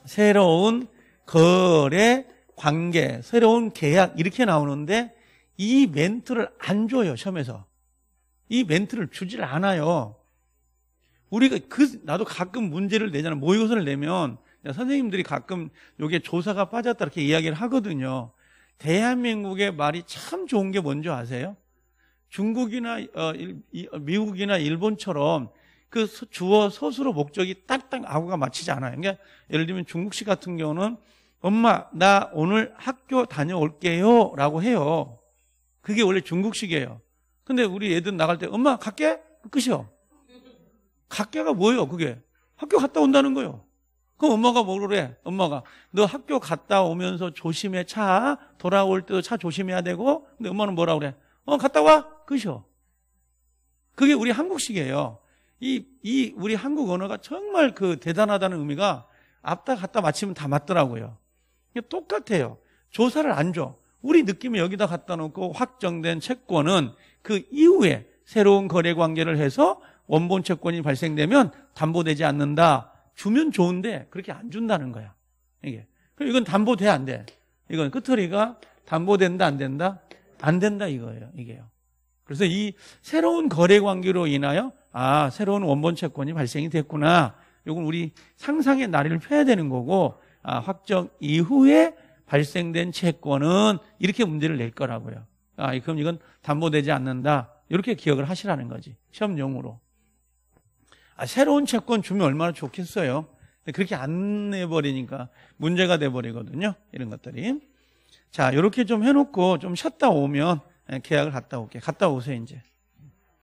새로운 거래 관계, 새로운 계약 이렇게 나오는데 이 멘트를 안 줘요 시험에서 이 멘트를 주질 않아요. 우리가 그 나도 가끔 문제를 내잖아 모의고사를 내면 선생님들이 가끔 여기에 조사가 빠졌다 이렇게 이야기를 하거든요. 대한민국의 말이 참 좋은 게 뭔지 아세요? 중국이나 어, 미국이나 일본처럼 그 주어 서술어 목적이 딱딱 아구가 맞히지 않아요. 그러니까 예를 들면 중국식 같은 경우는 엄마 나 오늘 학교 다녀올게요 라고 해요. 그게 원래 중국식이에요. 근데 우리 애들 나갈 때 엄마 갈게? 끝이요. 갈게가 뭐예요 그게? 학교 갔다 온다는 거예요. 그럼 엄마가 뭐래? 엄마가 너 학교 갔다 오면서 조심해 차 돌아올 때도 차 조심해야 되고 근데 엄마는 뭐라 그래? 어 갔다 와 끝이요. 그게 우리 한국식이에요. 이, 이 우리 한국 언어가 정말 그 대단하다는 의미가 앞다 갔다 맞히면 다 맞더라고요. 똑같아요. 조사를 안 줘. 우리 느낌이 여기다 갖다 놓고 확정된 채권은 그 이후에 새로운 거래 관계를 해서 원본 채권이 발생되면 담보되지 않는다. 주면 좋은데 그렇게 안 준다는 거야. 이게. 그럼 이건 담보돼 안 돼. 이건 끝허리가 담보된다 안 된다? 안 된다 이거예요. 이게요. 그래서 이 새로운 거래 관계로 인하여 아, 새로운 원본 채권이 발생이 됐구나. 이건 우리 상상의 나리를 펴야 되는 거고 아, 확정 이후에 발생된 채권은 이렇게 문제를 낼 거라고요. 아, 그럼 이건 담보되지 않는다. 이렇게 기억을 하시라는 거지. 시험용으로. 아, 새로운 채권 주면 얼마나 좋겠어요. 그렇게 안 내버리니까 문제가 돼버리거든요. 이런 것들이. 자, 이렇게 좀 해놓고 좀 쉬었다 오면 예, 계약을 갔다 올게. 갔다 오세요, 이제.